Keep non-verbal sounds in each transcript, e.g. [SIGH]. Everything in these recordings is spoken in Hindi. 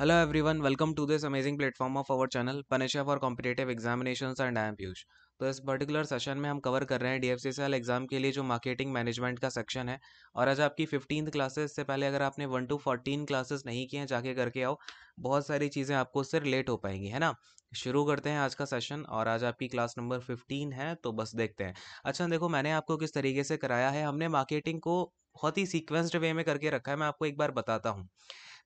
Hello everyone welcome to this amazing platform of our channel Panisha for competitive examination and I am Piyush तो इस पर्टिकुलर सेशन में हम कवर कर रहे हैं डी एग्जाम के लिए जो मार्केटिंग मैनेजमेंट का सेक्शन है और आज आपकी फ़िफ्टीन क्लासेस से पहले अगर आपने वन टू फोर्टीन क्लासेस नहीं किए हैं जाके करके आओ बहुत सारी चीज़ें आपको उससे रिलेट हो पाएंगी है ना शुरू करते हैं आज का सेशन और आज आपकी क्लास नंबर फिफ्टीन है तो बस देखते हैं अच्छा देखो मैंने आपको किस तरीके से कराया है हमने मार्केटिंग को बहुत ही सिक्वेंसड वे में करके रखा है मैं आपको एक बार बताता हूँ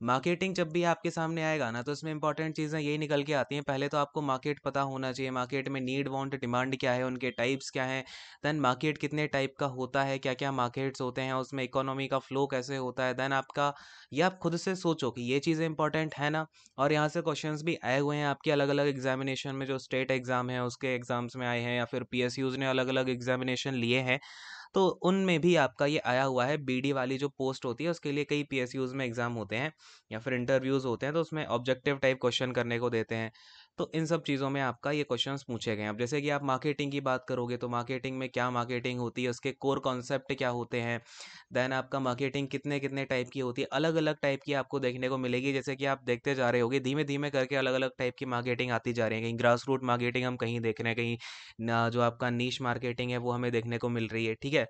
मार्केटिंग जब भी आपके सामने आएगा ना तो इसमें इंपॉर्टेंट चीज़ें यही निकल के आती हैं पहले तो आपको मार्केट पता होना चाहिए मार्केट में नीड वांट डिमांड क्या है उनके टाइप्स क्या हैं देन मार्केट कितने टाइप का होता है क्या क्या मार्केट्स होते हैं उसमें इकोनॉमी का फ्लो कैसे होता है देन आपका ये आप खुद से सोचो कि ये चीज़ें इंपॉर्टेंट है ना और यहाँ से क्वेश्चन भी आए हुए हैं आपके अलग अलग एग्जामिनेशन में जो स्टेट एग्ज़ाम है उसके एग्ज़ाम्स में आए हैं या फिर पी ने अलग अलग एग्जामिनेशन लिए हैं तो उनमें भी आपका ये आया हुआ है बी वाली जो पोस्ट होती है उसके लिए कई पी में एग्ज़ाम होते हैं या फिर इंटरव्यूज़ होते हैं तो उसमें ऑब्जेक्टिव टाइप क्वेश्चन करने को देते हैं तो इन सब चीज़ों में आपका ये क्वेश्चंस पूछे गए हैं अब जैसे कि आप मार्केटिंग की बात करोगे तो मार्केटिंग में क्या मार्केटिंग होती है उसके कोर कॉन्सेप्ट क्या होते हैं देन आपका मार्केटिंग कितने कितने टाइप की होती है अलग अलग टाइप की आपको देखने को मिलेगी जैसे कि आप देखते जा रहे होगे धीमे धीमे करके अलग अलग टाइप की मार्केटिंग आती जा रही है कहीं ग्रास रूट मार्केटिंग हम कहीं देख रहे हैं कहीं जो आपका नीच मार्केटिंग है वो हमें देखने को मिल रही है ठीक है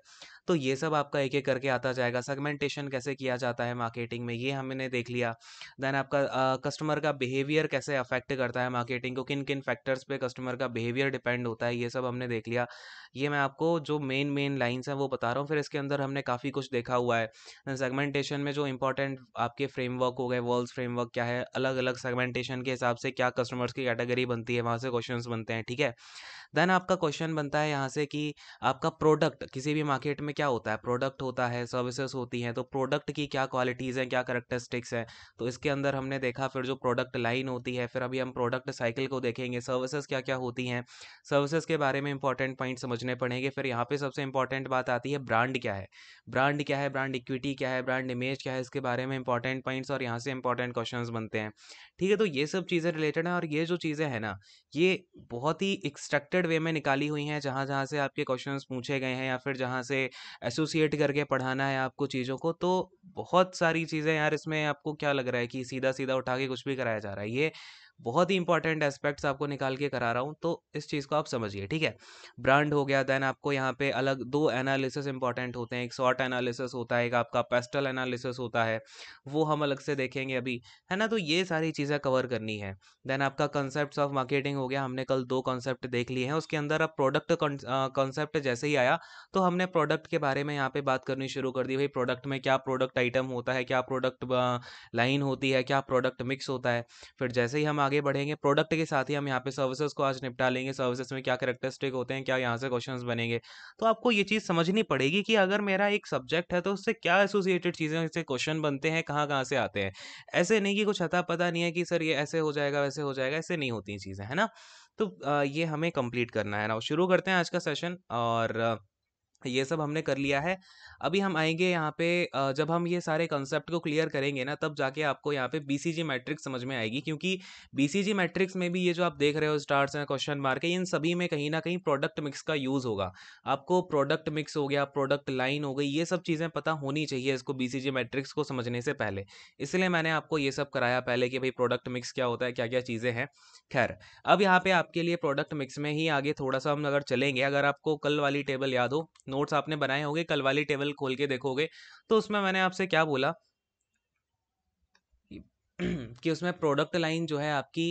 तो ये सब आपका एक एक करके आता जाएगा सेगमेंटेशन कैसे किया जाता है मार्केटिंग में ये हमने देख लिया देन आपका कस्टमर का बिहेवियर कैसे अफेक्ट करता है मार्केटिंग को किन किन फैक्टर्स पे कस्टमर का बिहेवियर डिपेंड होता है ये सब हमने देख लिया ये मैं आपको जो मेन मेन लाइन्स हैं वो बता रहा हूँ फिर इसके अंदर हमने काफ़ी कुछ देखा हुआ है सेगमेंटेशन में जो इंपॉर्टेंट आपके फ्रेमवर्क हो गए वर्ल्ड फ्रेमवर्क क्या है अलग अलग सेगमेंटेशन के हिसाब से क्या कस्टमर्स की कैटेगरी बनती है वहाँ से क्वेश्चन बनते हैं ठीक है देन आपका क्वेश्चन बनता है यहाँ से कि आपका प्रोडक्ट किसी भी मार्केट में क्या होता है प्रोडक्ट होता है सर्विसेज होती हैं तो प्रोडक्ट की क्या क्वालिटीज़ हैं क्या करेक्टरिस्टिक्स हैं तो इसके अंदर हमने देखा फिर जो प्रोडक्ट लाइन होती है फिर अभी हम प्रोडक्ट साइकिल को देखेंगे सर्विसेज क्या क्या होती हैं सर्विसेज के बारे में इंपॉर्टेंट पॉइंट समझने पड़ेंगे फिर यहाँ पर सबसे इंपॉर्टेंट बात आती है ब्रांड क्या है ब्रांड क्या है ब्रांड इक्विटी क्या है ब्रांड इमेज क्या है इसके बारे में इंपॉर्टेंट पॉइंट्स और यहाँ से इंपॉर्टेंट क्वेश्चन बनते हैं ठीक है तो ये सब चीज़ें रिलेटेड हैं और ये जो चीज़ें हैं ना ये बहुत ही एक्सट्रक्टेड ऑर्गेनाइजेटेड वे में निकाली हुई हैं जहाँ जहाँ से आपके क्वेश्चन पूछे गए हैं या फिर जहाँ से एसोसिएट करके पढ़ाना है आपको चीज़ों को तो बहुत सारी चीज़ें यार इसमें आपको क्या लग रहा है कि सीधा सीधा उठा के कुछ भी कराया जा रहा है ये बहुत ही इंपॉर्टेंट एस्पेक्ट्स आपको निकाल के करा रहा हूँ तो इस चीज़ को आप समझिए ठीक है ब्रांड हो गया देन आपको यहाँ पे अलग दो एनालिसिस इंपॉर्टेंट होते हैं एक शॉर्ट एनालिसिस होता है एक आपका पेस्टल एनालिसिस होता है वो हम अलग से देखेंगे अभी है ना तो ये सारी चीज़ें कवर करनी है देन आपका कंसेप्ट ऑफ मार्केटिंग हो गया हमने कल दो कॉन्सेप्ट देख लिए हैं उसके अंदर अब प्रोडक्ट कॉन्सेप्ट जैसे ही आया तो हमने प्रोडक्ट के बारे में यहाँ पर बात करनी शुरू कर दी भाई प्रोडक्ट में क्या प्रोडक्ट आइटम होता है क्या प्रोडक्ट लाइन होती है क्या प्रोडक्ट मिक्स होता है फिर जैसे ही हम आगे बढ़ेंगे प्रोडक्ट के साथ ही हम यहाँ पे सर्विसेज को आज निपटा लेंगे सर्विसेज में क्या करेक्टरिस्टिक होते हैं क्या यहाँ से क्वेश्चन बनेंगे तो आपको ये चीज़ समझनी पड़ेगी कि अगर मेरा एक सब्जेक्ट है तो उससे क्या एसोसिएटेड चीज़ें इससे क्वेश्चन बनते हैं कहाँ कहाँ से आते हैं ऐसे नहीं कि कुछ अता पता नहीं है कि सर ये ऐसे हो जाएगा वैसे हो जाएगा ऐसे नहीं होती चीज़ें है ना तो ये हमें कंप्लीट करना है ना शुरू करते हैं आज का सेशन और ये सब हमने कर लिया है अभी हम आएंगे यहाँ पे जब हम ये सारे कॉन्सेप्ट को क्लियर करेंगे ना तब जाके आपको यहाँ पे बीसीजी मैट्रिक्स समझ में आएगी क्योंकि बीसीजी मैट्रिक्स में भी ये जो आप देख रहे हो स्टार्स हैं क्वेश्चन मार्क है इन सभी में कहीं ना कहीं प्रोडक्ट मिक्स का यूज़ होगा आपको प्रोडक्ट मिक्स हो गया प्रोडक्ट लाइन हो गई ये सब चीज़ें पता होनी चाहिए इसको बी मैट्रिक्स को समझने से पहले इसलिए मैंने आपको ये सब कराया पहले कि भाई प्रोडक्ट मिक्स क्या होता है क्या क्या चीज़ें हैं खैर अब यहाँ पे आपके लिए प्रोडक्ट मिक्स में ही आगे थोड़ा सा हम अगर चलेंगे अगर आपको कल वाली टेबल याद हो नोट्स आपने बनाए होंगे कल वाली टेबल खोल के देखोगे तो उसमें मैंने आपसे क्या बोला कि उसमें प्रोडक्ट लाइन जो है आपकी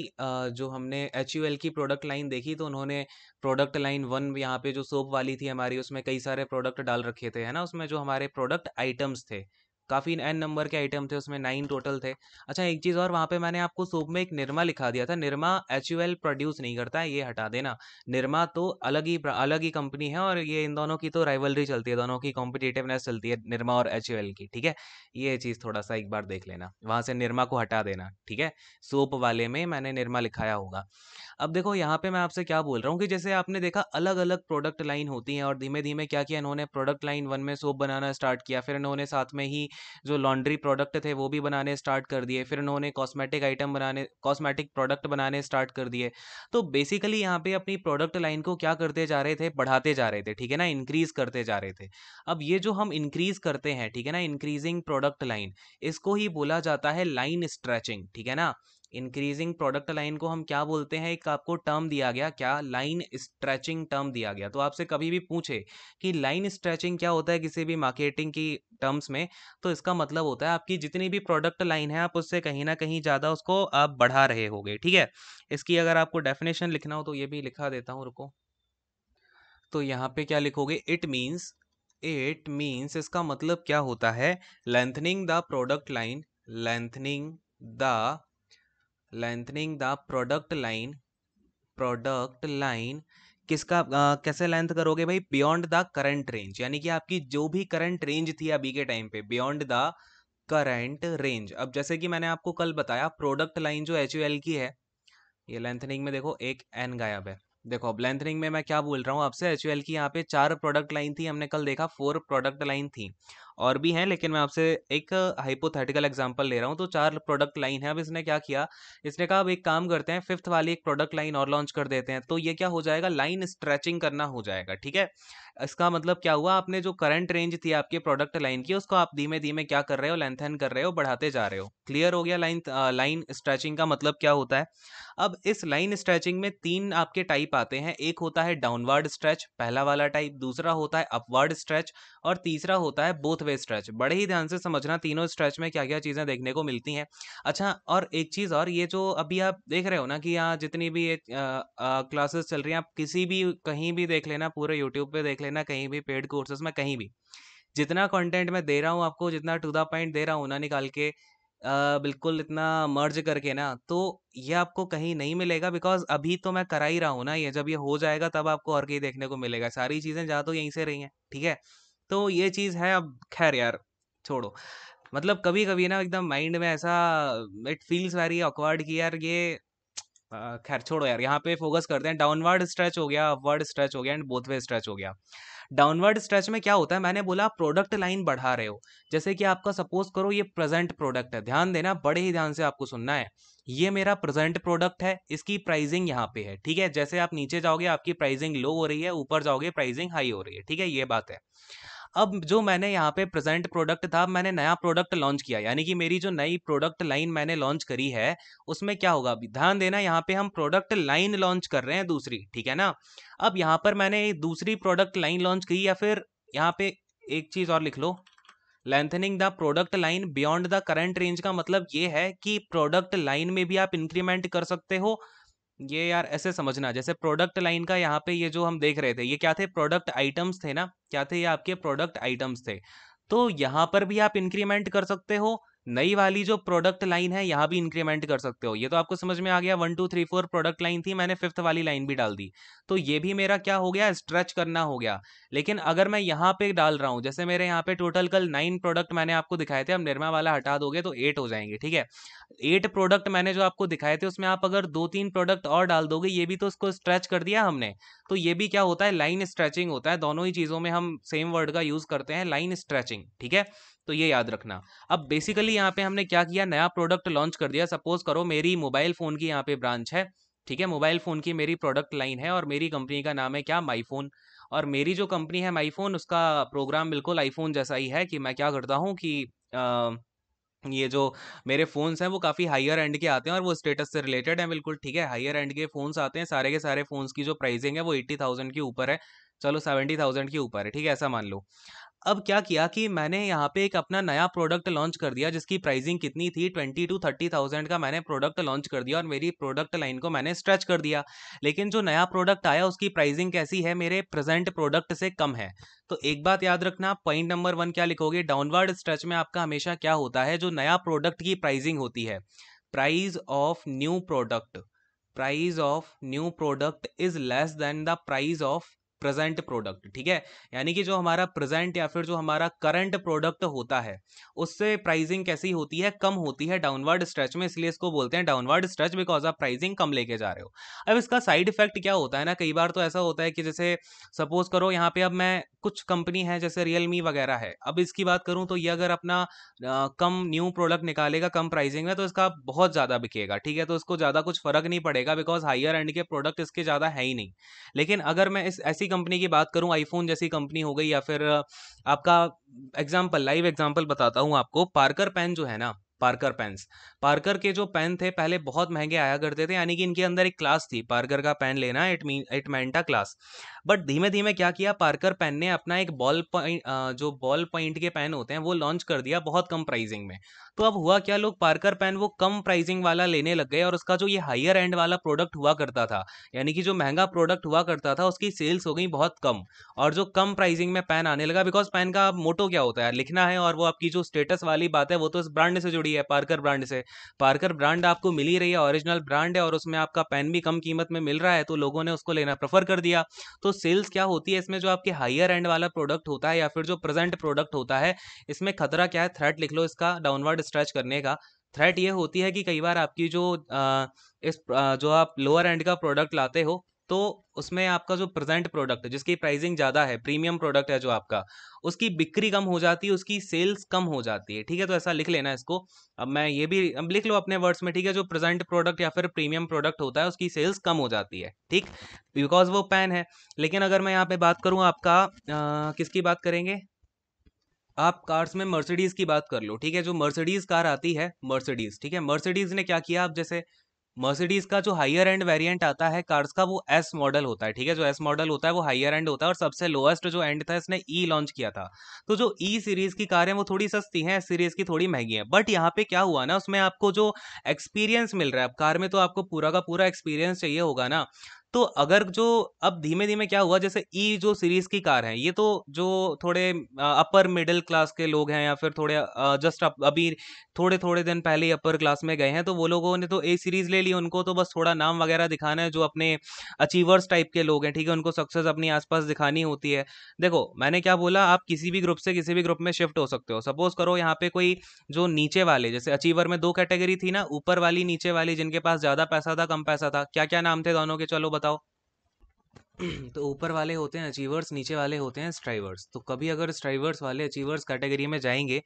जो हमने एच की प्रोडक्ट लाइन देखी तो उन्होंने प्रोडक्ट लाइन वन यहाँ पे जो सोप वाली थी हमारी उसमें कई सारे प्रोडक्ट डाल रखे थे है ना उसमें जो हमारे प्रोडक्ट आइटम्स थे काफ़ी एन नंबर के आइटम थे उसमें नाइन टोटल थे अच्छा एक चीज़ और वहाँ पे मैंने आपको सोप में एक निरमा लिखा दिया था निरमा एच प्रोड्यूस नहीं करता है ये हटा देना निरमा तो अलग ही अलग ही कंपनी है और ये इन दोनों की तो राइवलरी चलती है दोनों की कॉम्पिटेटिवनेस चलती है निरमा और एच की ठीक है ये चीज़ थोड़ा सा एक बार देख लेना वहाँ से निरमा को हटा देना ठीक है सोप वाले में मैंने निरमा लिखाया होगा अब देखो यहाँ पे मैं आपसे क्या बोल रहा हूँ कि जैसे आपने देखा अलग अलग प्रोडक्ट लाइन होती हैं और धीमे धीमे क्या किया इन्होंने प्रोडक्ट लाइन वन में सोप बनाना स्टार्ट किया फिर इन्होंने साथ में ही जो लॉन्ड्री प्रोडक्ट थे वो भी बनाने स्टार्ट कर दिए फिर इन्होंने कॉस्मेटिक आइटम बनाने कॉस्मेटिक प्रोडक्ट बनाने स्टार्ट कर दिए तो बेसिकली यहाँ पे अपनी प्रोडक्ट लाइन को क्या करते जा रहे थे बढ़ाते जा रहे थे ठीक है ना इंक्रीज करते जा रहे थे अब ये जो हम इंक्रीज करते हैं ठीक है ना इंक्रीजिंग प्रोडक्ट लाइन इसको ही बोला जाता है लाइन स्ट्रेचिंग ठीक है ना इंक्रीजिंग प्रोडक्ट लाइन को हम क्या बोलते हैं एक आपको टर्म दिया गया क्या लाइन स्ट्रेचिंग टर्म दिया गया तो आपसे कभी भी पूछे कि लाइन स्ट्रेचिंग क्या होता है किसी भी मार्केटिंग की टर्म्स में तो इसका मतलब होता है आपकी जितनी भी प्रोडक्ट लाइन है आप उससे कहीं ना कहीं ज़्यादा उसको आप बढ़ा रहे हो ठीक है इसकी अगर आपको डेफिनेशन लिखना हो तो ये भी लिखा देता हूँ रुको तो यहाँ पे क्या लिखोगे इट मीन्स इट मीन्स इसका मतलब क्या होता है lengthening the product line lengthening the lengthening the product line product line किसका आ, कैसे लेंथ करोगे भाई बियॉन्ड द करंट रेंज यानी कि आपकी जो भी करंट रेंज थी अभी के टाइम पे बियॉन्ड द करंट रेंज अब जैसे कि मैंने आपको कल बताया प्रोडक्ट लाइन जो एच की है ये लेंथनिंग में देखो एक एन गायब है देखो अब लेंथनिंग में मैं क्या बोल रहा हूँ आपसे एच की यहाँ पे चार प्रोडक्ट लाइन थी हमने कल देखा फोर प्रोडक्ट लाइन थी और भी हैं लेकिन मैं आपसे एक हाइपोथेटिकल एग्जांपल ले रहा हूँ तो चार प्रोडक्ट लाइन है अब इसने क्या किया इसने कहा अब एक काम करते हैं फिफ्थ वाली एक प्रोडक्ट लाइन और लॉन्च कर देते हैं तो ये क्या हो जाएगा लाइन स्ट्रेचिंग करना हो जाएगा ठीक है इसका मतलब क्या हुआ आपने जो करंट रेंज थी आपके प्रोडक्ट लाइन की उसको आप धीमे धीमे क्या कर रहे हो लेंथन कर रहे हो बढ़ाते जा रहे हो क्लियर हो गया लाइन लाइन स्ट्रेचिंग का मतलब क्या होता है अब इस लाइन स्ट्रेचिंग में तीन आपके टाइप आते हैं एक होता है डाउनवर्ड स्ट्रेच पहला वाला टाइप दूसरा होता है अपवर्ड स्ट्रेच और तीसरा होता है बोथ वे स्ट्रेच बड़े ही ध्यान से समझना तीनों स्ट्रेच में क्या क्या चीज़ें देखने को मिलती हैं अच्छा और एक चीज़ और ये जो अभी आप देख रहे हो ना कि यहाँ जितनी भी क्लासेस चल रही हैं आप किसी भी कहीं भी देख लेना पूरे यूट्यूब पर देख लेना कहीं भी पेड कोर्सेज में कहीं भी जितना कंटेंट मैं दे रहा हूँ आपको जितना टू द पॉइंट दे रहा हूँ ना निकाल के आ, बिल्कुल इतना मर्ज करके ना तो ये आपको कहीं नहीं मिलेगा बिकॉज अभी तो मैं करा ही रहा हूँ ना ये जब ये हो जाएगा तब आपको और कहीं देखने को मिलेगा सारी चीज़ें जहाँ तो यहीं से रही हैं ठीक है तो ये चीज़ है अब खैर यार छोड़ो मतलब कभी कभी ना एकदम माइंड में ऐसा इट फील्स वेरी ऑकवर्ड कि यार ये खैर छोड़ो यार यहाँ पे फोकस करते हैं डाउनवर्ड स्ट्रेच हो गया अपवर्ड स्ट्रेच हो गया एंड बोथ वे स्ट्रेच हो गया डाउनवर्ड स्ट्रेच में क्या होता है मैंने बोला प्रोडक्ट लाइन बढ़ा रहे हो जैसे कि आपका सपोज करो ये प्रेजेंट प्रोडक्ट है ध्यान देना बड़े ही ध्यान से आपको सुनना है ये मेरा प्रेजेंट प्रोडक्ट है इसकी प्राइसिंग यहाँ पे है ठीक है जैसे आप नीचे जाओगे आपकी प्राइसिंग लो हो रही है ऊपर जाओगे प्राइसिंग हाई हो रही है ठीक है ये बात है अब जो मैंने यहाँ पे प्रेजेंट प्रोडक्ट था मैंने नया प्रोडक्ट लॉन्च किया यानी कि मेरी जो नई प्रोडक्ट लाइन मैंने लॉन्च करी है उसमें क्या होगा अभी ध्यान देना यहाँ पे हम प्रोडक्ट लाइन लॉन्च कर रहे हैं दूसरी ठीक है ना अब यहाँ पर मैंने दूसरी प्रोडक्ट लाइन लॉन्च की या फिर यहाँ पे एक चीज़ और लिख लो lengthening the product line beyond the current range का मतलब ये है कि प्रोडक्ट लाइन में भी आप इंक्रीमेंट कर सकते हो ये यार ऐसे समझना जैसे प्रोडक्ट लाइन का यहाँ पे ये जो हम देख रहे थे ये क्या थे प्रोडक्ट आइटम्स थे ना क्या थे ये आपके प्रोडक्ट आइटम्स थे तो यहाँ पर भी आप इंक्रीमेंट कर सकते हो नई वाली जो प्रोडक्ट लाइन है यहाँ भी इंक्रीमेंट कर सकते हो ये तो आपको समझ में आ गया one two three four product line थी मैंने फिफ्थ वाली लाइन भी डाल दी तो ये भी मेरा क्या हो गया स्ट्रेच करना हो गया लेकिन अगर मैं यहाँ पे डाल रहा हूँ जैसे मेरे यहाँ पे टोटल कल नाइन प्रोडक्ट मैंने आपको दिखाए थे अब निर्मा वाला हटा दोगे तो एट हो जाएंगे ठीक है एट प्रोडक्ट मैंने जो आपको दिखाए थे उसमें आप अगर दो तीन प्रोडक्ट और डाल दोगे ये भी तो उसको स्ट्रेच कर दिया हमने तो ये भी क्या होता है लाइन स्ट्रेचिंग होता है दोनों ही चीज़ों में हम सेम वर्ड का यूज़ करते हैं लाइन स्ट्रेचिंग ठीक है तो ये याद रखना अब बेसिकली यहाँ पे हमने क्या किया नया प्रोडक्ट लॉन्च कर दिया सपोज करो मेरी मोबाइल फ़ोन की यहाँ पे ब्रांच है ठीक है मोबाइल फ़ोन की मेरी प्रोडक्ट लाइन है और मेरी कंपनी का नाम है क्या माईफोन और मेरी जो कंपनी है माईफोन उसका प्रोग्राम बिल्कुल आईफोन जैसा ही है कि मैं क्या करता हूँ कि आ, ये जो मेरे फ़ोन्स हैं वो काफ़ी हायर एंड के आते हैं और वो स्टेटस से रिलेटेड हैं बिल्कुल ठीक है हायर एंड के फ़ोन्स आते हैं सारे के सारे फ़ोन्स की जो प्राइसिंग है वो एट्टी थाउजेंड के ऊपर है चलो सेवेंटी थाउजेंड के ऊपर है ठीक है ऐसा मान लो अब क्या किया कि मैंने यहाँ पे एक अपना नया प्रोडक्ट लॉन्च कर दिया जिसकी प्राइसिंग कितनी थी ट्वेंटी टू थर्टी थाउजेंड का मैंने प्रोडक्ट लॉन्च कर दिया और मेरी प्रोडक्ट लाइन को मैंने स्ट्रेच कर दिया लेकिन जो नया प्रोडक्ट आया उसकी प्राइसिंग कैसी है मेरे प्रेजेंट प्रोडक्ट से कम है तो एक बात याद रखना पॉइंट नंबर वन क्या लिखोगे डाउनवर्ड स्ट्रेच में आपका हमेशा क्या होता है जो नया प्रोडक्ट की प्राइजिंग होती है price of new product price of new product is less than the price of present product ठीक है यानी कि जो हमारा प्रेजेंट या फिर जो हमारा करंट प्रोडक्ट होता है उससे प्राइसिंग कैसी होती है कम होती है डाउनवर्ड स्ट्रेच में इसलिए इसको बोलते हैं डाउनवर्ड स्ट्रेच बिकॉज आप प्राइजिंग कम लेके जा रहे हो अब इसका साइड इफेक्ट क्या होता है ना कई बार तो ऐसा होता है कि जैसे सपोज करो यहाँ पे अब मैं कुछ कंपनी है जैसे रियलमी वगैरह है अब इसकी बात करूँ तो ये अगर अपना आ, कम न्यू प्रोडक्ट निकालेगा कम प्राइसिंग में तो इसका बहुत ज़्यादा बिकेगा ठीक है तो इसको ज़्यादा कुछ फर्क नहीं पड़ेगा बिकॉज हायर एंड के प्रोडक्ट इसके ज़्यादा है ही नहीं लेकिन अगर मैं इस ऐसी कंपनी की बात करूं आईफोन जैसी कंपनी हो गई या फिर आपका एग्जाम्पल लाइव एग्जाम्पल बताता हूं आपको पार्कर पेन जो है ना पार्कर पेन्स पार्कर के जो पेन थे पहले बहुत महंगे आया करते थे यानी कि इनके अंदर एक क्लास थी पार्कर का पेन लेना it mean it maintain class but धीमे धीमे क्या किया पार्कर पेन ने अपना एक बॉल पॉइंट जो बॉल पॉइंट के पेन होते हैं वो लॉन्च कर दिया बहुत कम प्राइसिंग में तो अब हुआ क्या लोग पार्कर पेन वो कम प्राइसिंग वाला लेने लग गए और उसका जो ये हायर एंड वाला प्रोडक्ट हुआ करता था यानी कि जो महंगा प्रोडक्ट हुआ करता था उसकी सेल्स हो गई बहुत कम और जो कम प्राइसिंग में पेन आने लगा बिकॉज पेन का मोटो क्या होता है लिखना है और वो आपकी जो स्टेटस वाली बात है वो तो इस ब्रांड से जुड़ी बड़ी है पार्कर ब्रांड से पार्कर ब्रांड आपको मिल ही रही है ओरिजिनल ब्रांड है और उसमें आपका पेन भी कम कीमत में मिल रहा है तो लोगों ने उसको लेना प्रेफर कर दिया तो सेल्स क्या होती है इसमें जो आपके हाइयर एंड वाला प्रोडक्ट होता है या फिर जो प्रेजेंट प्रोडक्ट होता है इसमें खतरा क्या है थ्रेट लिख लो इसका डाउनवर्ड स्ट्रेच करने का थ्रेट ये होती है कि कई बार आपकी जो आ, इस आ, जो आप लोअर एंड का प्रोडक्ट लाते हो तो उसमें आपका जो प्रेजेंट प्रोडक्ट है जिसकी प्राइसिंग ज़्यादा है प्रीमियम प्रोडक्ट है जो आपका उसकी बिक्री कम हो जाती है उसकी सेल्स कम हो जाती है ठीक है तो ऐसा लिख लेना इसको अब मैं ये भी अब लिख लो अपने वर्ड्स में ठीक है जो प्रेजेंट प्रोडक्ट या फिर प्रीमियम प्रोडक्ट होता है उसकी सेल्स कम हो जाती है ठीक बिकॉज वो पैन है लेकिन अगर मैं यहाँ पे बात करूँ आपका आ, किसकी बात करेंगे आप कार्स में मर्सिडीज़ की बात कर लो ठीक है जो मर्सिडीज़ कार आती है मर्सिडीज़ ठीक है मर्सिडीज़ ने क्या किया आप जैसे मर्सिडीज का जो हायर एंड वेरिएंट आता है कार्स का वो एस मॉडल होता है ठीक है जो एस मॉडल होता है वो हायर एंड होता है और सबसे लोएस्ट जो एंड था इसने ई e लॉन्च किया था तो जो ई e सीरीज की कार है वो थोड़ी सस्ती हैं एस सीरीज की थोड़ी महंगी है बट यहाँ पे क्या हुआ ना उसमें आपको जो एक्सपीरियंस मिल रहा है कार में तो आपको पूरा का पूरा एक्सपीरियंस चाहिए होगा ना तो अगर जो अब धीमे धीमे क्या हुआ जैसे ई जो सीरीज की कार है ये तो जो थोड़े अपर मिडिल क्लास के लोग हैं या फिर थोड़े जस्ट अभी थोड़े थोड़े दिन पहले ही अपर क्लास में गए हैं तो वो लोगों ने तो ए सीरीज ले ली उनको तो बस थोड़ा नाम वगैरह दिखाना है जो अपने अचीवर्स टाइप के लोग हैं ठीक है उनको सक्सेस अपनी आसपास दिखानी होती है देखो मैंने क्या बोला आप किसी भी ग्रुप से किसी भी ग्रुप में शिफ्ट हो सकते हो सपोज करो यहाँ पे कोई जो नीचे वाले जैसे अचीवर में दो कैटेगरी थी ना ऊपर वाली नीचे वाली जिनके पास ज्यादा पैसा था कम पैसा था क्या क्या नाम थे दोनों के चलो बताओ [CLEARS THROAT] तो ऊपर वाले होते हैं अचीवर्स नीचे वाले होते हैं स्ट्राइवर्स तो कभी अगर स्ट्राइवर्स वाले अचीवर्स कैटेगरी में जाएंगे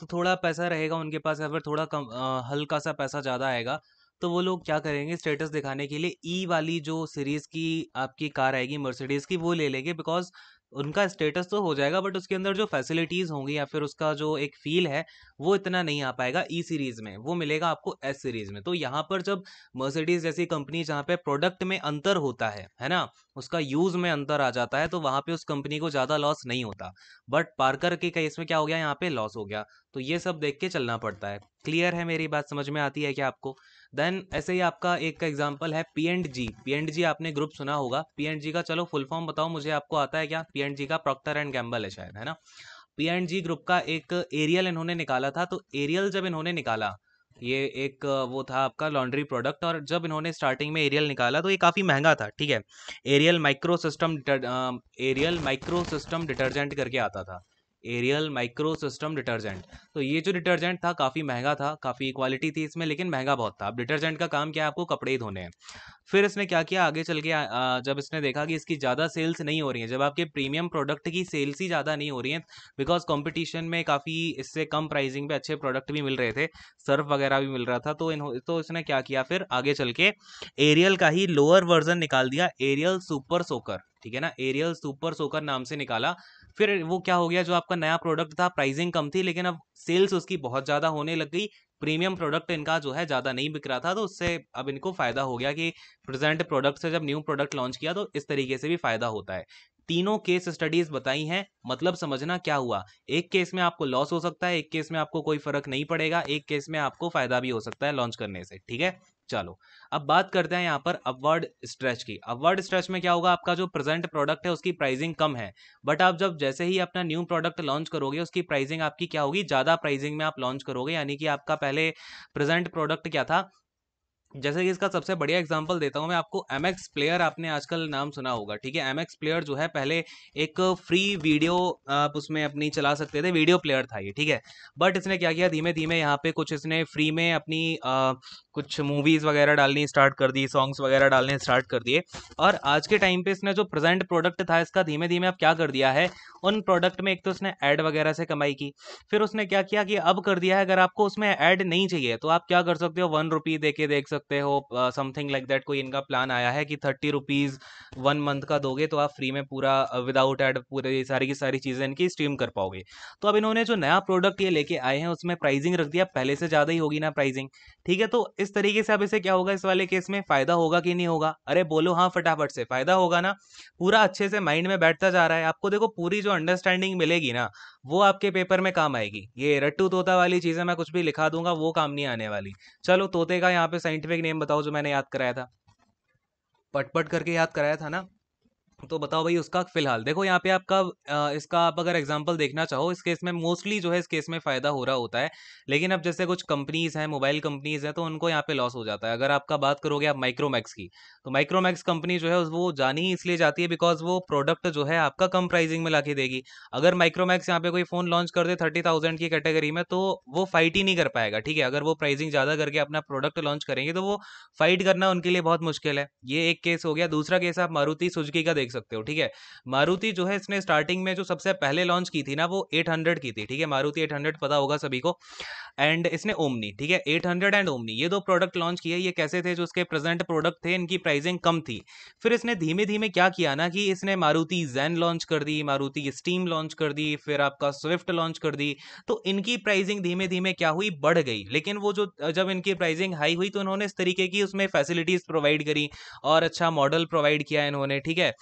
तो थोड़ा पैसा रहेगा उनके पास अगर थोड़ा कम हल्का सा पैसा ज़्यादा आएगा तो वो लोग क्या करेंगे स्टेटस दिखाने के लिए ई e वाली जो सीरीज़ की आपकी कार आएगी मर्सिडीज़ की वो ले लेंगे बिकॉज उनका स्टेटस तो हो जाएगा बट उसके अंदर जो फैसिलिटीज़ होंगी या फिर उसका जो एक फील है वो इतना नहीं आ पाएगा ई e सीरीज़ में वो मिलेगा आपको एस सीरीज़ में तो यहाँ पर जब मर्सिडीज़ जैसी कंपनी जहाँ पे प्रोडक्ट में अंतर होता है है ना उसका यूज़ में अंतर आ जाता है तो वहां पे उस कंपनी को ज़्यादा लॉस नहीं होता बट पार्कर के केस में क्या हो गया यहाँ पे लॉस हो गया तो ये सब देख के चलना पड़ता है क्लियर है मेरी बात समझ में आती है क्या आपको देन ऐसे ही आपका एक का एग्जाम्पल है P and G P and G आपने ग्रुप सुना होगा पी एंड जी का चलो फुल फॉर्म बताओ मुझे आपको आता है क्या पी एंड जी का प्रॉक्टर एंड गैम्बल है शायद है ना पी एंड जी ग्रुप का एक एरियल इन्होंने निकाला था तो एरियल जब इन्होंने निकाला ये एक वो था आपका लॉन्ड्री प्रोडक्ट और जब इन्होंने स्टार्टिंग में एरियल निकाला तो ये काफ़ी महंगा था ठीक है Ariel micro system Ariel micro system detergent करके आता था एरियल माइक्रो सिस्टम डिटर्जेंट तो ये जो डिटर्जेंट था काफ़ी महंगा था काफ़ी क्वालिटी थी इसमें लेकिन महंगा बहुत था अब डिटर्जेंट का काम क्या है आपको कपड़े ही धोने हैं फिर इसने क्या किया आगे चल के जब इसने देखा कि इसकी ज़्यादा सेल्स नहीं हो रही हैं जब आपके प्रीमियम प्रोडक्ट की सेल्स ही ज़्यादा नहीं हो रही हैं बिकॉज कॉम्पिटिशन में काफ़ी इससे कम प्राइसिंग पे अच्छे प्रोडक्ट भी मिल रहे थे सर्फ वगैरह भी मिल रहा था तो इन तो इसने क्या किया फिर आगे चल के एरियल का ही लोअर वर्जन निकाल दिया एरियल सुपर सोकर ठीक है ना एरियल सुपर सोकर नाम से निकाला फिर वो क्या हो गया जो आपका नया प्रोडक्ट था प्राइसिंग कम थी लेकिन अब सेल्स उसकी बहुत ज़्यादा होने लग गई प्रीमियम प्रोडक्ट इनका जो है ज़्यादा नहीं बिक रहा था तो उससे अब इनको फ़ायदा हो गया कि प्रेजेंट प्रोडक्ट से जब न्यू प्रोडक्ट लॉन्च किया तो इस तरीके से भी फ़ायदा होता है तीनों केस स्टडीज बताई हैं मतलब समझना क्या हुआ एक केस में आपको लॉस हो सकता है एक केस में आपको कोई फर्क नहीं पड़ेगा एक केस में आपको फायदा भी हो सकता है लॉन्च करने से ठीक है चलो अब बात करते हैं यहाँ पर अपवर्ड स्ट्रेच की अपवर्ड स्ट्रेच में क्या होगा आपका जो प्रेजेंट प्रोडक्ट है उसकी प्राइसिंग कम है बट आप जब जैसे ही अपना न्यू प्रोडक्ट लॉन्च करोगे उसकी प्राइसिंग आपकी क्या होगी ज़्यादा प्राइसिंग में आप लॉन्च करोगे यानी कि आपका पहले प्रेजेंट प्रोडक्ट क्या था जैसे कि इसका सबसे बढ़िया एग्जांपल देता हूँ मैं आपको एम एक्स प्लेयर आपने आजकल नाम सुना होगा ठीक है एम एक्स प्लेयर जो है पहले एक फ्री वीडियो आप उसमें अपनी चला सकते थे वीडियो प्लेयर था ये ठीक है बट इसने क्या किया धीमे धीमे यहाँ पे कुछ इसने फ्री में अपनी आ, कुछ मूवीज़ वगैरह डालनी स्टार्ट कर दी सॉन्ग्स वगैरह डालने स्टार्ट कर दिए और आज के टाइम पर इसने जो प्रेजेंट प्रोडक्ट था इसका धीमे धीमे अब क्या कर दिया है उन प्रोडक्ट में एक तो उसने ऐड वगैरह से कमाई की फिर उसने क्या किया कि अब कर दिया है अगर आपको उसमें ऐड नहीं चाहिए तो आप क्या कर सकते हो वन रुपी दे के देख सकते सकते हो समथिंग लाइक दैट कोई इनका प्लान आया है कि थर्टी रुपीज़ वन मंथ का दोगे तो आप फ्री में पूरा विदाउट एड पूरी सारी की सारी चीज़ें इनकी स्ट्रीम कर पाओगे तो अब इन्होंने जो नया प्रोडक्ट ये लेके आए हैं उसमें प्राइजिंग रख दिया पहले से ज़्यादा ही होगी ना प्राइजिंग ठीक है तो इस तरीके से अब इसे क्या होगा इस वाले केस में फ़ायदा होगा कि नहीं होगा अरे बोलो हाँ फटाफट से फ़ायदा होगा ना पूरा अच्छे से माइंड में बैठता जा रहा है आपको देखो पूरी जो अंडरस्टैंडिंग मिलेगी ना वो आपके पेपर में काम आएगी ये रट्टू तोता वाली चीज़ें मैं कुछ भी लिखा दूंगा वो काम नहीं आने वाली चलो तोते का यहाँ पे साइंटिफिक नेम बताओ जो मैंने याद कराया था पटपट करके याद कराया था ना तो बताओ भाई उसका फिलहाल देखो यहाँ पे आपका इसका आप अगर एग्जांपल देखना चाहो इस केस में मोस्टली जो है इस केस में फ़ायदा हो रहा होता है लेकिन अब जैसे कुछ कंपनीज़ हैं मोबाइल कंपनीज़ हैं तो उनको यहाँ पे लॉस हो जाता है अगर आपका बात करोगे आप माइक्रोमैक्स की तो माइक्रोमैक्स कंपनी जो है वो जानी ही इसलिए जाती है बिकॉज वो प्रोडक्ट जो है आपका कम प्राइजिंग में ला देगी अगर माइक्रोमैक्स यहाँ पे कोई फ़ोन लॉन्च कर दे थर्टी की कैटेगरी में तो वो फाइट ही नहीं कर पाएगा ठीक है अगर वो प्राइजिंग ज़्यादा करके अपना प्रोडक्ट लॉन्च करेंगे तो वो फाइट करना उनके लिए बहुत मुश्किल है ये एक केस हो गया दूसरा केस आप मारुति सुजुकी का देख देख सकते हो ठीक है मारुति जो है इसने स्टार्टिंग में जो सबसे पहले लॉन्च की थी ना वो एट की थी ठीक है मारुति एट पता होगा सभी को एंड इसने ओमनी ठीक है 800 एंड ओमनी ये दो प्रोडक्ट लॉन्च किए ये कैसे थे जो उसके प्रेजेंट प्रोडक्ट थे इनकी प्राइसिंग कम थी फिर इसने धीमे धीमे क्या किया ना कि इसने मारुति जैन लॉन्च कर दी मारुति स्टीम लॉन्च कर दी फिर आपका स्विफ्ट लॉन्च कर दी तो इनकी प्राइजिंग धीमे धीमे क्या हुई बढ़ गई लेकिन वो जो जब इनकी प्राइजिंग हाई हुई तो इन्होंने इस तरीके की उसमें फैसिलिटीज़ प्रोवाइड करी और अच्छा मॉडल प्रोवाइड किया इन्होंने ठीक है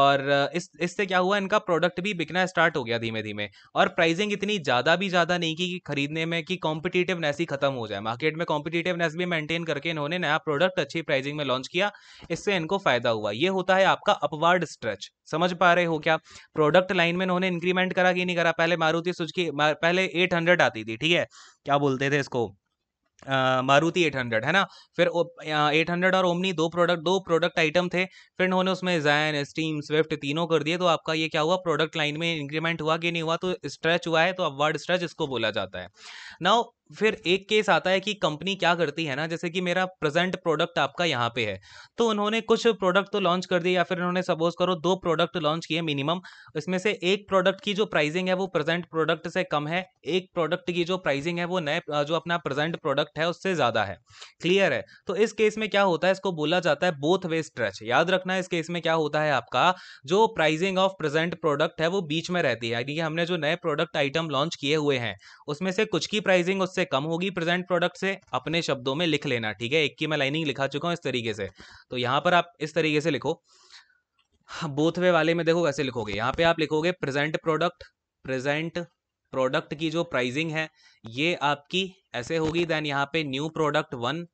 और इस इससे क्या हुआ इनका प्रोडक्ट भी बिकना स्टार्ट हो गया धीमे धीमे और प्राइजिंग इतनी ज़्यादा भी ज़्यादा नहीं की खरीदने में कि कौन कॉम्पिटिटिवनेस ही खत्म हो जाए मार्केट में कॉम्पिटिटिवनेस भी मेंटेन करके इन्होंने नया प्रोडक्ट अच्छी प्राइसिंग में लॉन्च किया इससे इनको फायदा हुआ ये होता है आपका अपवर्ड स्ट्रेच समझ पा रहे हो क्या प्रोडक्ट लाइन में इन्होंने इंक्रीमेंट करा कि नहीं करा पहले मारुति सुजुकी पहले एट आती थी ठीक है क्या बोलते थे इसको मारुति 800 है ना फिर एट हंड्रेड और ओमनी दो प्रोडक्ट दो प्रोडक्ट आइटम थे फिर उन्होंने उसमें जैन स्टीम स्विफ्ट तीनों कर दिए तो आपका ये क्या हुआ प्रोडक्ट लाइन में इंक्रीमेंट हुआ कि नहीं हुआ तो स्ट्रेच हुआ है तो अब वर्ड स्ट्रेच इसको बोला जाता है नाउ फिर एक केस आता है कि कंपनी क्या करती है ना जैसे कि मेरा प्रेजेंट प्रोडक्ट आपका यहाँ पे है तो उन्होंने कुछ प्रोडक्ट तो लॉन्च कर दिए या फिर उन्होंने सपोज करो दो प्रोडक्ट लॉन्च किए मिनिमम इसमें से एक प्रोडक्ट की जो प्राइसिंग है वो प्रेजेंट प्रोडक्ट से कम है एक प्रोडक्ट की जो प्राइसिंग है वो नए जो अपना प्रेजेंट प्रोडक्ट है उससे ज़्यादा है क्लियर है तो इस केस में क्या होता है इसको बोला जाता है बोथ वे स्ट्रेच याद रखना इस केस में क्या होता है आपका जो प्राइजिंग ऑफ प्रेजेंट प्रोडक्ट है वो बीच में रहती है यानी कि हमने जो नए प्रोडक्ट आइटम लॉन्च किए हुए हैं उसमें से कुछ की प्राइजिंग उससे से कम होगी प्रेजेंट प्रोडक्ट से अपने शब्दों में लिख लेना ठीक है एक की मैं लाइनिंग लिखा चुका हूँ इस तरीके से तो यहाँ पर आप इस तरीके से लिखो बोथवे वाले में देखो कैसे लिखोगे यहाँ पे आप लिखोगे प्रेजेंट प्रोडक्ट प्रेजेंट प्रोडक्ट की जो प्राइजिंग है ये आपकी ऐसे होगी देन यहाँ पे न्यू प्रोडक्ट वन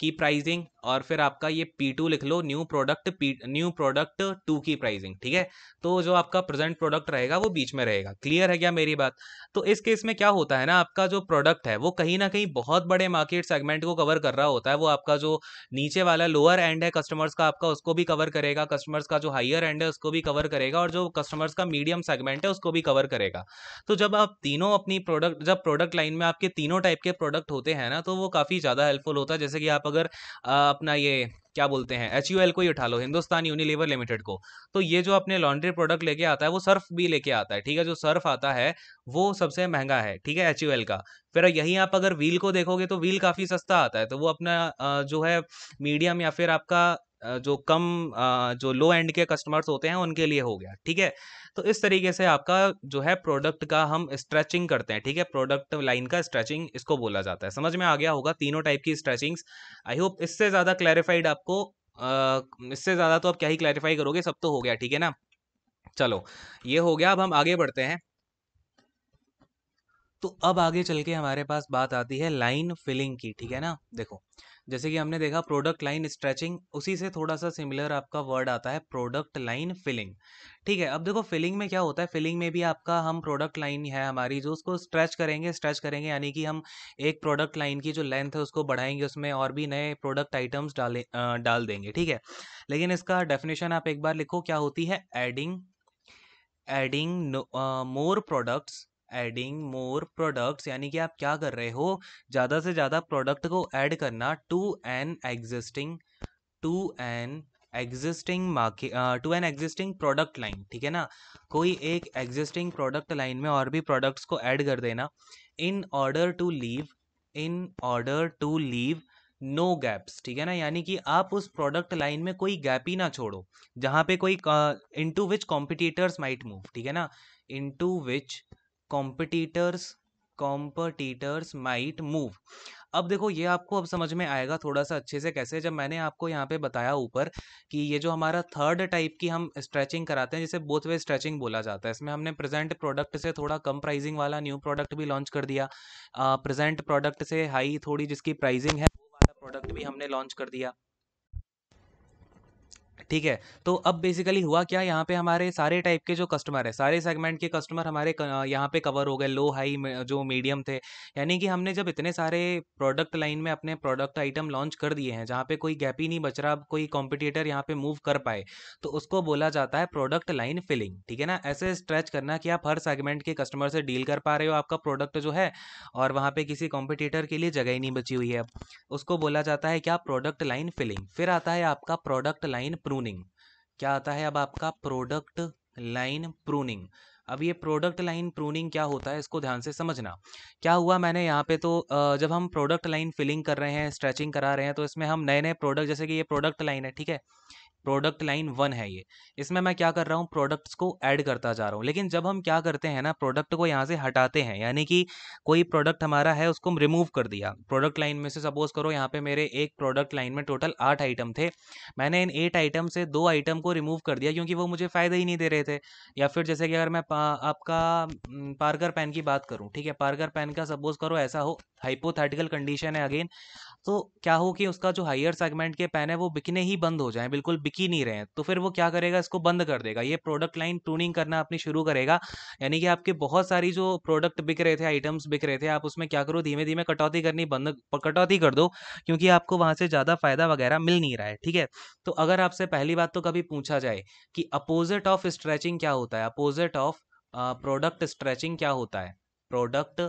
की प्राइजिंग और फिर आपका ये पी टू लिख लो new product P new product two की प्राइसिंग ठीक है तो जो आपका प्रेजेंट प्रोडक्ट रहेगा वो बीच में रहेगा क्लियर है क्या मेरी बात तो इस केस में क्या होता है ना आपका जो प्रोडक्ट है वो कहीं ना कहीं बहुत बड़े मार्केट सेगमेंट को कवर कर रहा होता है वो आपका जो नीचे वाला लोअर एंड है कस्टमर्स का आपका उसको भी कवर करेगा कस्टमर्स का जो हाइयर एंड है उसको भी कवर करेगा और जो कस्टमर्स का मीडियम सेगमेंट है उसको भी कवर करेगा तो जब आप तीनों अपनी प्रोडक्ट जब प्रोडक्ट लाइन में आपके तीनों टाइप के प्रोडक्ट होते हैं ना तो वो काफ़ी ज़्यादा हेल्पफुल होता है जैसे कि आप अगर आ, अपना ये क्या बोलते हैं एच यू एल को ही उठा लो हिंदुस्तान यूनिलीवर लिमिटेड को तो ये जो अपने लॉन्ड्री प्रोडक्ट लेके आता है वो सर्फ भी लेके आता है ठीक है जो सर्फ आता है वो सबसे महंगा है ठीक है एच यू एल का फिर यही आप अगर व्हील को देखोगे तो व्हील काफ़ी सस्ता आता है तो वो अपना जो है मीडियम या फिर आपका जो कम जो लो एंड के कस्टमर्स होते हैं उनके लिए हो गया ठीक है तो इस तरीके से आपका जो है प्रोडक्ट का हम स्ट्रेचिंग करते हैं ठीक है प्रोडक्ट लाइन का स्ट्रेचिंग इसको बोला जाता है समझ में आ गया होगा तीनों टाइप की स्ट्रेचिंग्स आई होप इससे ज़्यादा क्लैरिफाइड आपको इससे ज़्यादा तो आप क्या ही क्लैरिफाई करोगे सब तो हो गया ठीक है ना चलो ये हो गया अब हम आगे बढ़ते हैं तो अब आगे चल के हमारे पास बात आती है लाइन फिलिंग की ठीक है ना देखो जैसे कि हमने देखा प्रोडक्ट लाइन स्ट्रेचिंग उसी से थोड़ा सा सिमिलर आपका वर्ड आता है प्रोडक्ट लाइन फिलिंग ठीक है अब देखो फिलिंग में क्या होता है फिलिंग में भी आपका हम प्रोडक्ट लाइन है हमारी जो उसको स्ट्रेच करेंगे स्ट्रेच करेंगे यानी कि हम एक प्रोडक्ट लाइन की जो लेंथ है उसको बढ़ाएंगे उसमें और भी नए प्रोडक्ट आइटम्स डाले आ, डाल देंगे ठीक है लेकिन इसका डेफिनेशन आप एक बार लिखो क्या होती है adding adding more products adding more products यानी कि आप क्या कर रहे हो ज़्यादा से ज़्यादा प्रोडक्ट को ऐड करना to an existing to an existing market to an existing product line ठीक है ना कोई एक एग्जिस्टिंग प्रोडक्ट लाइन में और भी प्रोडक्ट्स को ऐड कर देना in order to leave in order to leave no gaps ठीक है ना यानी कि आप उस प्रोडक्ट लाइन में कोई गैप ही ना छोड़ो जहाँ पे कोई into which competitors might move ठीक है ना into which competitors competitors might move अब देखो ये आपको अब समझ में आएगा थोड़ा सा अच्छे से कैसे जब मैंने आपको यहाँ पे बताया ऊपर कि ये जो हमारा थर्ड टाइप की हम स्ट्रेचिंग कराते हैं जिसे बोथ वे स्ट्रेचिंग बोला जाता है इसमें हमने प्रेजेंट प्रोडक्ट से थोड़ा कम प्राइजिंग वाला न्यू प्रोडक्ट भी लॉन्च कर दिया प्रेजेंट प्रोडक्ट से हाई थोड़ी जिसकी प्राइजिंग है वो वाला प्रोडक्ट भी हमने लॉन्च कर दिया ठीक है तो अब बेसिकली हुआ क्या यहाँ पे हमारे सारे टाइप के जो कस्टमर है सारे सेगमेंट के कस्टमर हमारे यहाँ पे कवर हो गए लो हाई जो मीडियम थे यानी कि हमने जब इतने सारे प्रोडक्ट लाइन में अपने प्रोडक्ट आइटम लॉन्च कर दिए हैं जहाँ पे कोई गैप ही नहीं बच रहा कोई कॉम्पिटिटर यहाँ पे मूव कर पाए तो उसको बोला जाता है प्रोडक्ट लाइन फिलिंग ठीक है ना ऐसे स्ट्रेच करना कि आप हर सेगमेंट के कस्टमर से डील कर पा रहे हो आपका प्रोडक्ट जो है और वहाँ पे किसी कॉम्पिटिटर के लिए जगह ही नहीं बची हुई है उसको बोला जाता है क्या प्रोडक्ट लाइन फिलिंग फिर आता है आपका प्रोडक्ट लाइन प्रूव प्रूनिंग क्या आता है अब आपका प्रोडक्ट लाइन प्रूनिंग अब ये प्रोडक्ट लाइन प्रूनिंग क्या होता है इसको ध्यान से समझना क्या हुआ मैंने यहाँ पे तो जब हम प्रोडक्ट लाइन फिलिंग कर रहे हैं स्ट्रेचिंग करा रहे हैं तो इसमें हम नए नए प्रोडक्ट जैसे कि ये प्रोडक्ट लाइन है ठीक है प्रोडक्ट लाइन वन है ये इसमें मैं क्या कर रहा हूँ प्रोडक्ट्स को ऐड करता जा रहा हूँ लेकिन जब हम क्या करते हैं ना प्रोडक्ट को यहाँ से हटाते हैं यानी कि कोई प्रोडक्ट हमारा है उसको हम रिमूव कर दिया प्रोडक्ट लाइन में से सपोज करो यहाँ पे मेरे एक प्रोडक्ट लाइन में टोटल आठ आइटम थे मैंने इन एट आइटम से दो आइटम को रिमूव कर दिया क्योंकि वो मुझे फ़ायदा ही नहीं दे रहे थे या फिर जैसे कि अगर मैं आपका पार्कर पेन की बात करूँ ठीक है पार्कर पेन का सपोज करो ऐसा हो हाइपोथेटिकल कंडीशन है अगेन तो क्या हो कि उसका जो हायर सेगमेंट के पेन है वो बिकने ही बंद हो जाए बिल्कुल बिकी नहीं रहे हैं तो फिर वो क्या करेगा इसको बंद कर देगा ये प्रोडक्ट लाइन ट्यूनिंग करना अपनी शुरू करेगा यानी कि आपके बहुत सारी जो प्रोडक्ट बिक रहे थे आइटम्स बिक रहे थे आप उसमें क्या करो धीमे धीमे कटौती करनी बंद कटौती कर दो क्योंकि आपको वहाँ से ज़्यादा फायदा वगैरह मिल नहीं रहा है ठीक है तो अगर आपसे पहली बात तो कभी पूछा जाए कि अपोजिट ऑफ स्ट्रेचिंग क्या होता है अपोजिट ऑफ प्रोडक्ट स्ट्रेचिंग क्या होता है प्रोडक्ट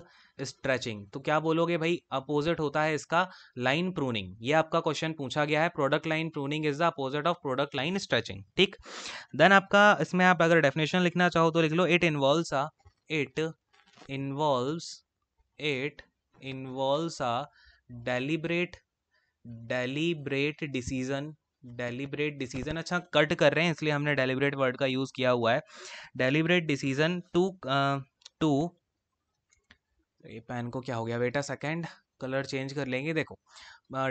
स्ट्रेचिंग तो क्या बोलोगे भाई अपोजिट होता है इसका लाइन प्रूनिंग ये आपका क्वेश्चन पूछा गया है product line pruning is the opposite of product line stretching ठीक देन आपका इसमें आप अगर डेफिनेशन लिखना चाहो तो लिख लो it involves a it involves it involves a deliberate deliberate decision deliberate decision अच्छा कट कर रहे हैं इसलिए हमने डेलीबरेट वर्ड का यूज़ किया हुआ है डेलीबरेट डिसीजन टू टू तो ये पेन को क्या हो गया बेटा सेकंड कलर चेंज कर लेंगे देखो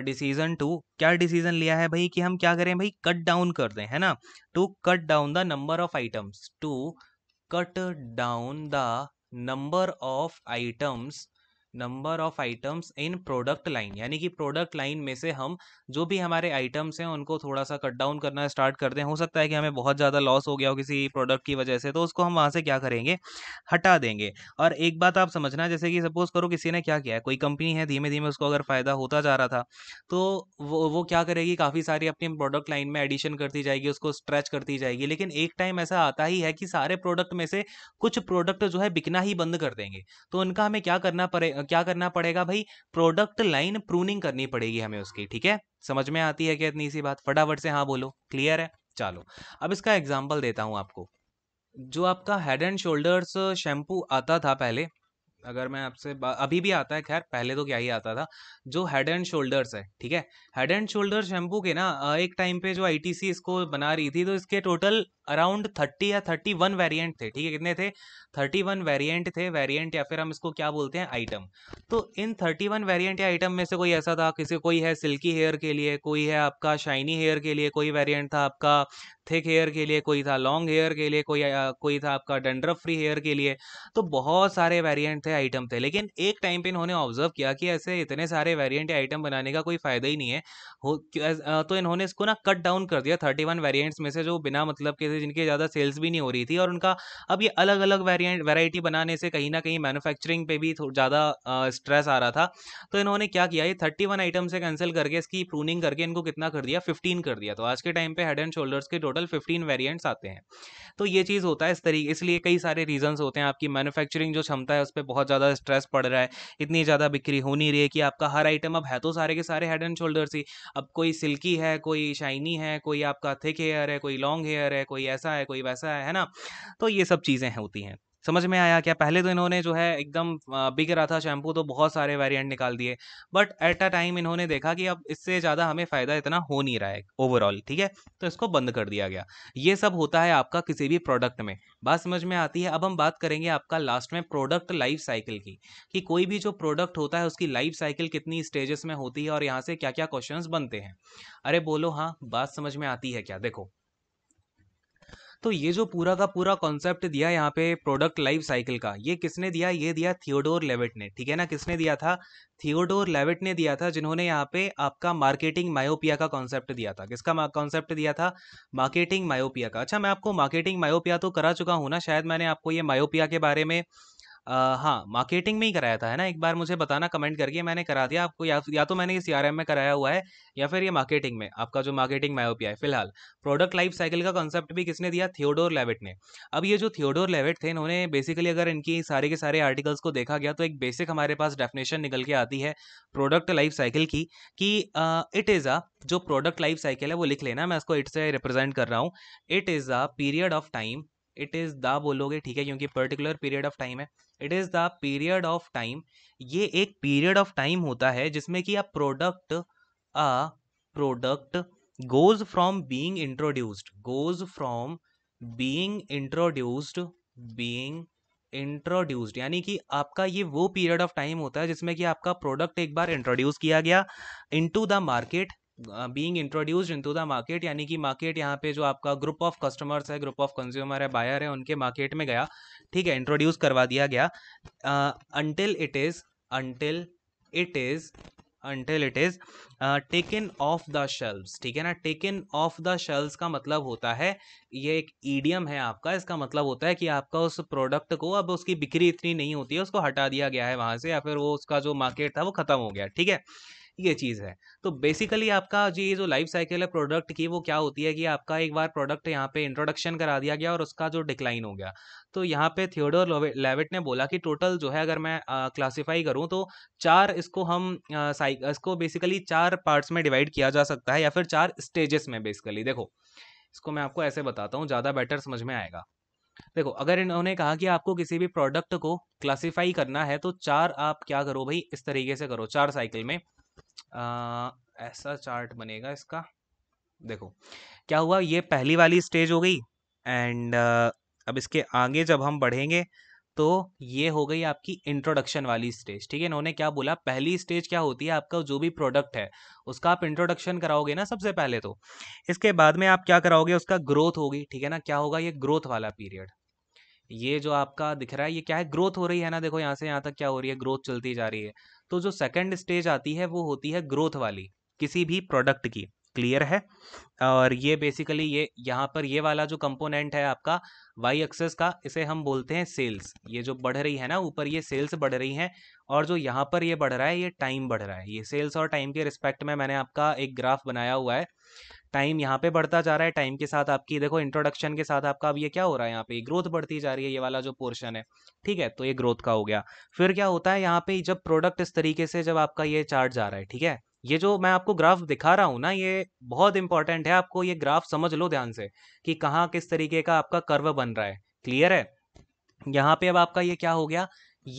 डिसीजन टू क्या डिसीजन लिया है भाई कि हम क्या करें भाई कट डाउन कर दें है ना to cut down the number of items to cut down the number of items number of items in product line यानी कि प्रोडक्ट लाइन में से हम जो भी हमारे आइटम्स हैं उनको थोड़ा सा कट डाउन करना स्टार्ट करते हैं हो सकता है कि हमें बहुत ज़्यादा लॉस हो गया हो किसी प्रोडक्ट की वजह से तो उसको हम वहाँ से क्या करेंगे हटा देंगे और एक बात आप समझना जैसे कि सपोज करो किसी ने क्या किया है कोई कंपनी है धीमे धीमे उसको अगर फ़ायदा होता जा रहा था तो वो वो क्या करेगी काफ़ी सारी अपनी प्रोडक्ट लाइन में एडिशन करती जाएगी उसको स्ट्रेच करती जाएगी लेकिन एक टाइम ऐसा आता ही है कि सारे प्रोडक्ट में से कुछ प्रोडक्ट जो है बिकना ही बंद कर देंगे तो उनका हमें क्या करना पड़े क्या करना पड़ेगा भाई प्रोडक्ट लाइन प्रूनिंग करनी पड़ेगी हमें उसकी ठीक है समझ में आती है क्या इतनी सी बात फटाफट से हाँ बोलो क्लियर है चलो अब इसका एग्जाम्पल देता हूँ आपको जो आपका हेड एंड शोल्डर्स शैम्पू आता था पहले अगर मैं आपसे अभी भी आता है खैर पहले तो क्या ही आता था जो हेड एंड शोल्डर्स है ठीक है हेड एंड शोल्डर शैम्पू के ना एक टाइम पे जो आईटीसी इसको बना रही थी तो इसके टोटल अराउंड थर्टी या थर्टी वन वेरियंट थे ठीक है कितने थे थर्टी वन वेरियंट थे वेरियंट या फिर हम इसको क्या बोलते हैं आइटम तो इन थर्टी वन वेरियंट या आइटम में से कोई ऐसा था किसी कोई है सिल्की हेयर के लिए कोई है आपका शाइनी हेयर के लिए कोई वेरियंट था आपका थिक हेयर के लिए कोई था लॉन्ग हेयर के लिए कोई आ, कोई था आपका डंड्रफ फ्री हेयर के लिए तो बहुत सारे वेरियंट थे आइटम थे लेकिन एक टाइम पर इन्होंने ऑब्जर्व किया कि ऐसे इतने सारे वेरियंट या आइटम बनाने का कोई फ़ायदा ही नहीं है हो तो इन्होंने इसको ना कट डाउन कर दिया थर्टी वन वेरियंट्स में से जो बिना मतलब के थे जिनकी ज़्यादा सेल्स भी नहीं हो रही थी और उनका अब ये अलग अलग वेरियंट वेराइटी बनाने से कहीं ना कहीं मैनुफैक्चरिंग पे भी ज़्यादा स्ट्रेस आ रहा था तो इन्होंने क्या किया ये थर्टी वन आइटम से कैंसिल करके इसकी प्रूनिंग करके इनको कितना कर दिया फिफ्टीन कर दिया तो आज के टाइम पर हेड एंड शोल्डर्स के टोटल फिफ्टीन वेरियंट्स आते हैं तो ये चीज़ होता है इस तरीके इसलिए कई सारे रीजन्स होते हैं आपकी मैनुफैक्चरिंग जो क्षमता है उस पर बहुत ज़्यादा स्ट्रेस पड़ रहा है इतनी ज़्यादा बिक्री हो नहीं रही है कि आपका हर आइटम अब है तो सारे के सारे हेड एंड शोल्डर्स ही अब कोई सिल्की है कोई शाइनी है कोई आपका थिक हेयर है कोई लॉन्ग हेयर है कोई ऐसा है कोई वैसा है है ना तो ये सब चीज़ें होती हैं समझ में आया क्या पहले तो इन्होंने जो है एकदम बिक रहा था शैम्पू तो बहुत सारे वेरिएंट निकाल दिए बट एट अ टाइम इन्होंने देखा कि अब इससे ज़्यादा हमें फ़ायदा इतना हो नहीं रहा है ओवरऑल ठीक है तो इसको बंद कर दिया गया ये सब होता है आपका किसी भी प्रोडक्ट में बात समझ में आती है अब हम बात करेंगे आपका लास्ट में प्रोडक्ट लाइफ साइकिल की कि कोई भी जो प्रोडक्ट होता है उसकी लाइफ साइकिल कितनी स्टेजेस में होती है और यहाँ से क्या क्या क्वेश्चन बनते हैं अरे बोलो हाँ बात समझ में आती है क्या देखो तो ये जो पूरा का पूरा कॉन्सेप्ट दिया यहाँ पे प्रोडक्ट लाइफ साइकिल का ये किसने दिया ये दिया थियोडोर लेविट ने ठीक है ना किसने दिया था थियोडोर लेविट ने दिया था जिन्होंने यहाँ पे आपका मार्केटिंग मायोपिया का कॉन्सेप्ट दिया था किसका कॉन्सेप्ट दिया था मार्केटिंग मायोपिया का अच्छा मैं आपको मार्केटिंग मायोपिया तो करा चुका हूँ ना शायद मैंने आपको ये मायोपिया के बारे में हाँ, मार्केटिंग में ही कराया था, है ना? एक बार मुझे बताना कमेंट करके मैंने करा दिया आपको या तो, या तो मैंने ये सीआरएम में कराया हुआ है या फिर ये मार्केटिंग में, आपका जो मार्केटिंग मायोपिया है। फिलहाल प्रोडक्ट लाइफ साइकिल का कॉन्सेप्ट भी किसने दिया? थियोडोर लेविट ने। अब ये जो थियोडोर लेवेट थे इन्होंने बेसिकली अगर इनकी सारे के सारे आर्टिकल्स को देखा गया तो एक बेसिक हमारे पास डेफिनेशन निकल के आती है प्रोडक्ट लाइफ साइकिल की कि इट इज़ अ जो प्रोडक्ट लाइफ साइकिल है वो लिख लेना मैं इसको इट से रिप्रेजेंट कर रहा हूँ। It is a period of time it is the बोलोगे ठीक है क्योंकि पर्टिकुलर पीरियड ऑफ टाइम है it is the period of time ये एक पीरियड ऑफ टाइम होता है जिसमें कि a product a product goes from being introduced goes from being introduced being introduced यानी कि आपका ये वो पीरियड ऑफ टाइम होता है जिसमें कि आपका प्रोडक्ट एक बार इंट्रोड्यूस किया गया into the market introduce introduced to the market यानी कि मार्केट यहाँ पे जो आपका ग्रुप ऑफ कस्टमर्स है ग्रुप ऑफ कंज्यूमर है बायर है उनके मार्केट में गया ठीक है इंट्रोड्यूस करवा दिया गया until it is until it is until it is taken off the shelves ठीक है ना टेकन ऑफ द शेल्व्स का मतलब होता है ये एक ईडियम है आपका इसका मतलब होता है कि आपका उस प्रोडक्ट को अब उसकी बिक्री इतनी नहीं होती है उसको हटा दिया गया है वहाँ से या फिर वो उसका जो मार्केट था वो ख़त्म हो गया ठीक है ये चीज़ है तो बेसिकली आपका जी ये जो लाइफ साइकिल है प्रोडक्ट की वो क्या होती है कि आपका एक बार प्रोडक्ट यहाँ पे इंट्रोडक्शन करा दिया गया और उसका जो डिक्लाइन हो गया तो यहाँ पे थियोडोर लेविट ने बोला कि टोटल जो है अगर मैं क्लासीफाई करूँ तो चार इसको हम आ, इसको बेसिकली चार पार्ट्स में डिवाइड किया जा सकता है या फिर चार स्टेजेस में बेसिकली देखो इसको मैं आपको ऐसे बताता हूँ ज़्यादा बेटर समझ में आएगा देखो अगर इन्होंने कहा कि आपको किसी भी प्रोडक्ट को क्लासीफाई करना है तो चार आप क्या करो भाई इस तरीके से करो चार साइकिल में आ, ऐसा चार्ट बनेगा इसका देखो क्या हुआ ये पहली वाली स्टेज हो गई एंड अब इसके आगे जब हम बढ़ेंगे तो ये हो गई आपकी इंट्रोडक्शन वाली स्टेज ठीक है इन्होंने क्या बोला पहली स्टेज क्या होती है आपका जो भी प्रोडक्ट है उसका आप इंट्रोडक्शन कराओगे ना सबसे पहले तो इसके बाद में आप क्या कराओगे उसका ग्रोथ होगी ठीक है ना क्या होगा ये ग्रोथ वाला पीरियड ये जो आपका दिख रहा है ये क्या है ग्रोथ हो रही है ना देखो यहाँ से यहाँ तक क्या हो रही है ग्रोथ चलती जा रही है तो जो सेकेंड स्टेज आती है वो होती है ग्रोथ वाली किसी भी प्रोडक्ट की क्लियर है और ये बेसिकली ये यहाँ पर ये वाला जो कंपोनेंट है आपका वाई एक्सेस का इसे हम बोलते हैं सेल्स ये जो बढ़ रही है ना ऊपर ये सेल्स बढ़ रही हैं और जो यहाँ पर ये बढ़ रहा है ये टाइम बढ़ रहा है ये सेल्स और टाइम के रिस्पेक्ट में मैंने आपका एक ग्राफ बनाया हुआ है टाइम यहाँ पे बढ़ता जा रहा है टाइम के साथ आपकी देखो इंट्रोडक्शन के साथ आपका अब ये क्या हो रहा है यहाँ पे ग्रोथ बढ़ती जा रही है ये वाला जो पोर्शन है ठीक है तो ये ग्रोथ का हो गया फिर क्या होता है यहाँ पे जब प्रोडक्ट इस तरीके से जब आपका ये चार्ट जा रहा है ठीक है ये जो मैं आपको ग्राफ दिखा रहा हूँ ना ये बहुत इंपॉर्टेंट है आपको ये ग्राफ समझ लो ध्यान से कि कहाँ किस तरीके का आपका कर्व बन रहा है क्लियर है यहाँ पे अब आपका ये क्या हो गया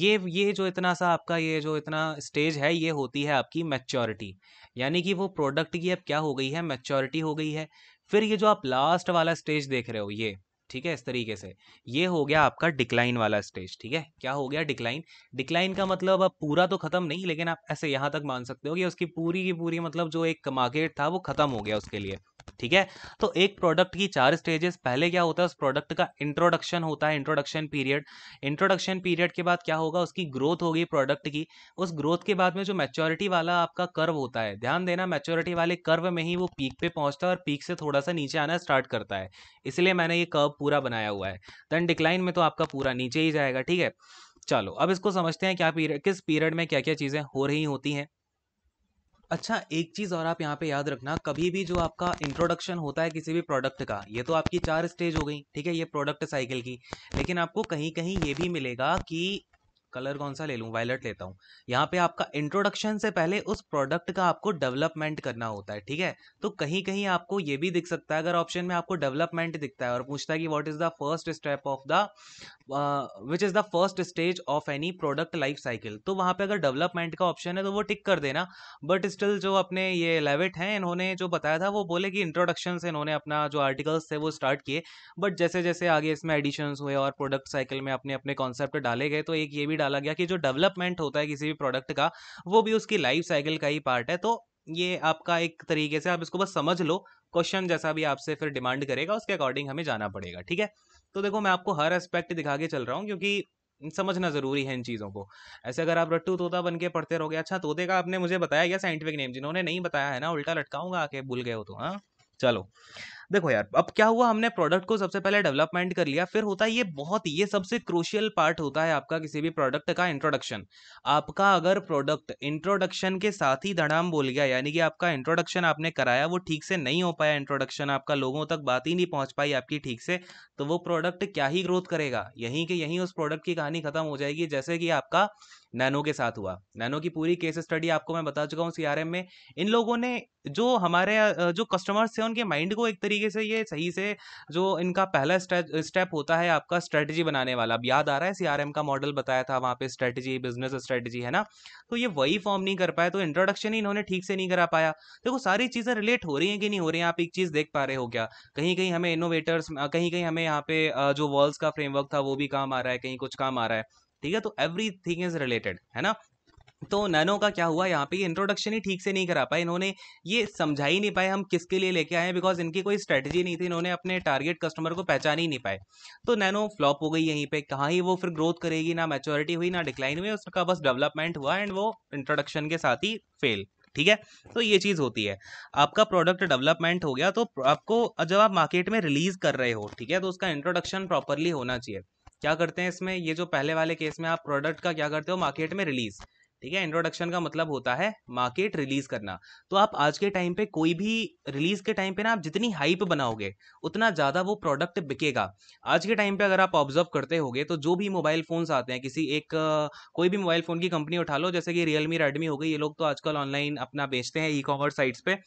ये ये जो इतना सा आपका ये जो इतना स्टेज है ये होती है आपकी मैच्योरिटी यानी कि वो प्रोडक्ट की अब क्या हो गई है मैच्योरिटी हो गई है फिर ये जो आप लास्ट वाला स्टेज देख रहे हो ये ठीक है इस तरीके से ये हो गया आपका डिक्लाइन वाला स्टेज ठीक है क्या हो गया डिक्लाइन डिक्लाइन का मतलब अब पूरा तो खत्म नहीं लेकिन आप ऐसे यहाँ तक मान सकते हो कि उसकी पूरी की पूरी मतलब जो एक मार्केट था वो खत्म हो गया उसके लिए ठीक है तो एक प्रोडक्ट की चार स्टेजेस पहले क्या होता है उस प्रोडक्ट का इंट्रोडक्शन होता है इंट्रोडक्शन पीरियड इंट्रोडक्शन पीरियड के बाद क्या होगा उसकी ग्रोथ होगी प्रोडक्ट की उस ग्रोथ के बाद में जो मैच्योरिटी वाला आपका कर्व होता है ध्यान देना मैच्योरिटी वाले कर्व में ही वो पीक पे पहुंचता है और पीक से थोड़ा सा नीचे आना स्टार्ट करता है इसलिए मैंने ये कर्व पूरा बनाया हुआ है देन डिक्लाइन में तो आपका पूरा नीचे ही जाएगा ठीक है चलो अब इसको समझते हैं क्या पीरियड किस पीरियड में क्या क्या चीज़ें हो रही होती हैं अच्छा एक चीज़ और आप यहाँ पे याद रखना कभी भी जो आपका इंट्रोडक्शन होता है किसी भी प्रोडक्ट का ये तो आपकी चार स्टेज हो गई ठीक है ये प्रोडक्ट साइकिल की लेकिन आपको कहीं कहीं ये भी मिलेगा कि कलर कौन सा ले लूँ वायलट लेता हूँ यहाँ पे आपका इंट्रोडक्शन से पहले उस प्रोडक्ट का आपको डेवलपमेंट करना होता है ठीक है तो कहीं कहीं आपको ये भी दिख सकता है अगर ऑप्शन में आपको डेवलपमेंट दिखता है और पूछता है कि what is the first step of the which is the first stage of any product life cycle तो वहाँ पे अगर डेवलपमेंट का ऑप्शन है तो वो टिक कर देना बट स्टिल जो अपने ये लेविट हैं इन्होंने जो बताया था वो बोले कि इंट्रोडक्शन से इन्होंने अपना जो आर्टिकल्स थे वो स्टार्ट किए बट जैसे जैसे आगे इसमें एडिशन हुए और प्रोडक्ट साइकिल में अपने अपने कॉन्सेप्ट डाले गए तो एक ये भी डाला गया कि जो डेवलपमेंट होता है किसी भी प्रोडक्ट का वो भी उसकी लाइफ साइकिल का ही पार्ट है तो ये आपका एक तरीके से आप इसको बस समझ लो क्वेश्चन जैसा भी आपसे फिर डिमांड करेगा उसके अकॉर्डिंग हमें जाना पड़ेगा ठीक है तो देखो मैं आपको हर एस्पेक्ट दिखा के चल रहा हूँ क्योंकि समझना जरूरी है इन चीज़ों को ऐसे अगर आप रट्टू तोता बन के पढ़ते रहोगे अच्छा तोते का आपने मुझे बताया क्या साइंटिफिक नेम जिन्होंने नहीं बताया है ना उल्टा लटकाऊंगा आके भूल गए हो तो हाँ चलो देखो यार अब क्या हुआ हमने प्रोडक्ट को सबसे पहले डेवलपमेंट कर लिया फिर होता है ये बहुत ये सबसे क्रूशियल पार्ट होता है आपका किसी भी प्रोडक्ट का इंट्रोडक्शन आपका अगर प्रोडक्ट इंट्रोडक्शन के साथ ही धड़ाम बोल गया यानी कि आपका इंट्रोडक्शन आपने कराया वो ठीक से नहीं हो पाया इंट्रोडक्शन आपका लोगों तक बात ही नहीं पहुंच पाई आपकी ठीक से तो वो प्रोडक्ट क्या ही ग्रोथ करेगा यहीं के यहीं उस प्रोडक्ट की कहानी खत्म हो जाएगी जैसे कि आपका नैनो के साथ हुआ नैनो की पूरी केस स्टडी आपको मैं बता चुका हूँ सी में इन लोगों ने जो हमारे जो कस्टमर्स थे उनके माइंड को एक तरीके से ये सही से जो इनका पहला स्टेप होता है आपका स्ट्रेटजी बनाने वाला अब याद आ रहा है सी का मॉडल बताया था वहाँ पे स्ट्रेटजी बिजनेस स्ट्रेटजी है ना तो ये वही फॉर्म नहीं कर पाया तो इंट्रोडक्शन ही इन्होंने ठीक से नहीं करा पाया देखो सारी चीज़ें रिलेट हो रही हैं कि नहीं हो रही हैं आप एक चीज़ देख पा रहे हो क्या कहीं कहीं हमें इनोवेटर्स कहीं कहीं हमें यहाँ पे जो वॉल्स का फ्रेमवर्क था वो भी काम आ रहा है कहीं कुछ काम आ रहा है ठीक है तो एवरी थिंग इज रिलेटेड है ना तो नैनो का क्या हुआ यहाँ पे ये इंट्रोडक्शन ही ठीक से नहीं करा पाए इन्होंने ये समझा ही नहीं पाए हम किसके लिए लेके आए हैं बिकॉज इनकी कोई स्ट्रेटजी नहीं थी इन्होंने अपने टारगेट कस्टमर को पहचान ही नहीं पाए तो नैनो फ्लॉप हो गई यहीं पे कहाँ ही वो फिर ग्रोथ करेगी ना मेचोरिटी हुई ना डिक्लाइन हुई उसका बस डेवलपमेंट हुआ एंड वो इंट्रोडक्शन के साथ ही फेल ठीक है तो ये चीज़ होती है आपका प्रोडक्ट डेवलपमेंट हो गया तो आपको जब आप मार्केट में रिलीज कर रहे हो ठीक है तो उसका इंट्रोडक्शन प्रॉपरली होना चाहिए क्या करते हैं इसमें ये जो पहले वाले केस में आप प्रोडक्ट का क्या करते हो मार्केट में रिलीज़ ठीक है इंट्रोडक्शन का मतलब होता है मार्केट रिलीज करना तो आप आज के टाइम पे कोई भी रिलीज के टाइम पे ना आप जितनी हाइप बनाओगे उतना ज़्यादा वो प्रोडक्ट बिकेगा आज के टाइम पे अगर आप ऑब्जर्व करते होगे तो जो भी मोबाइल फ़ोन्स आते हैं किसी एक कोई भी मोबाइल फ़ोन की कंपनी उठा लो जैसे कि रियलमी रेडमी हो गई ये लोग तो आजकल ऑनलाइन अपना बेचते हैं ई कॉमर्स साइट्स पे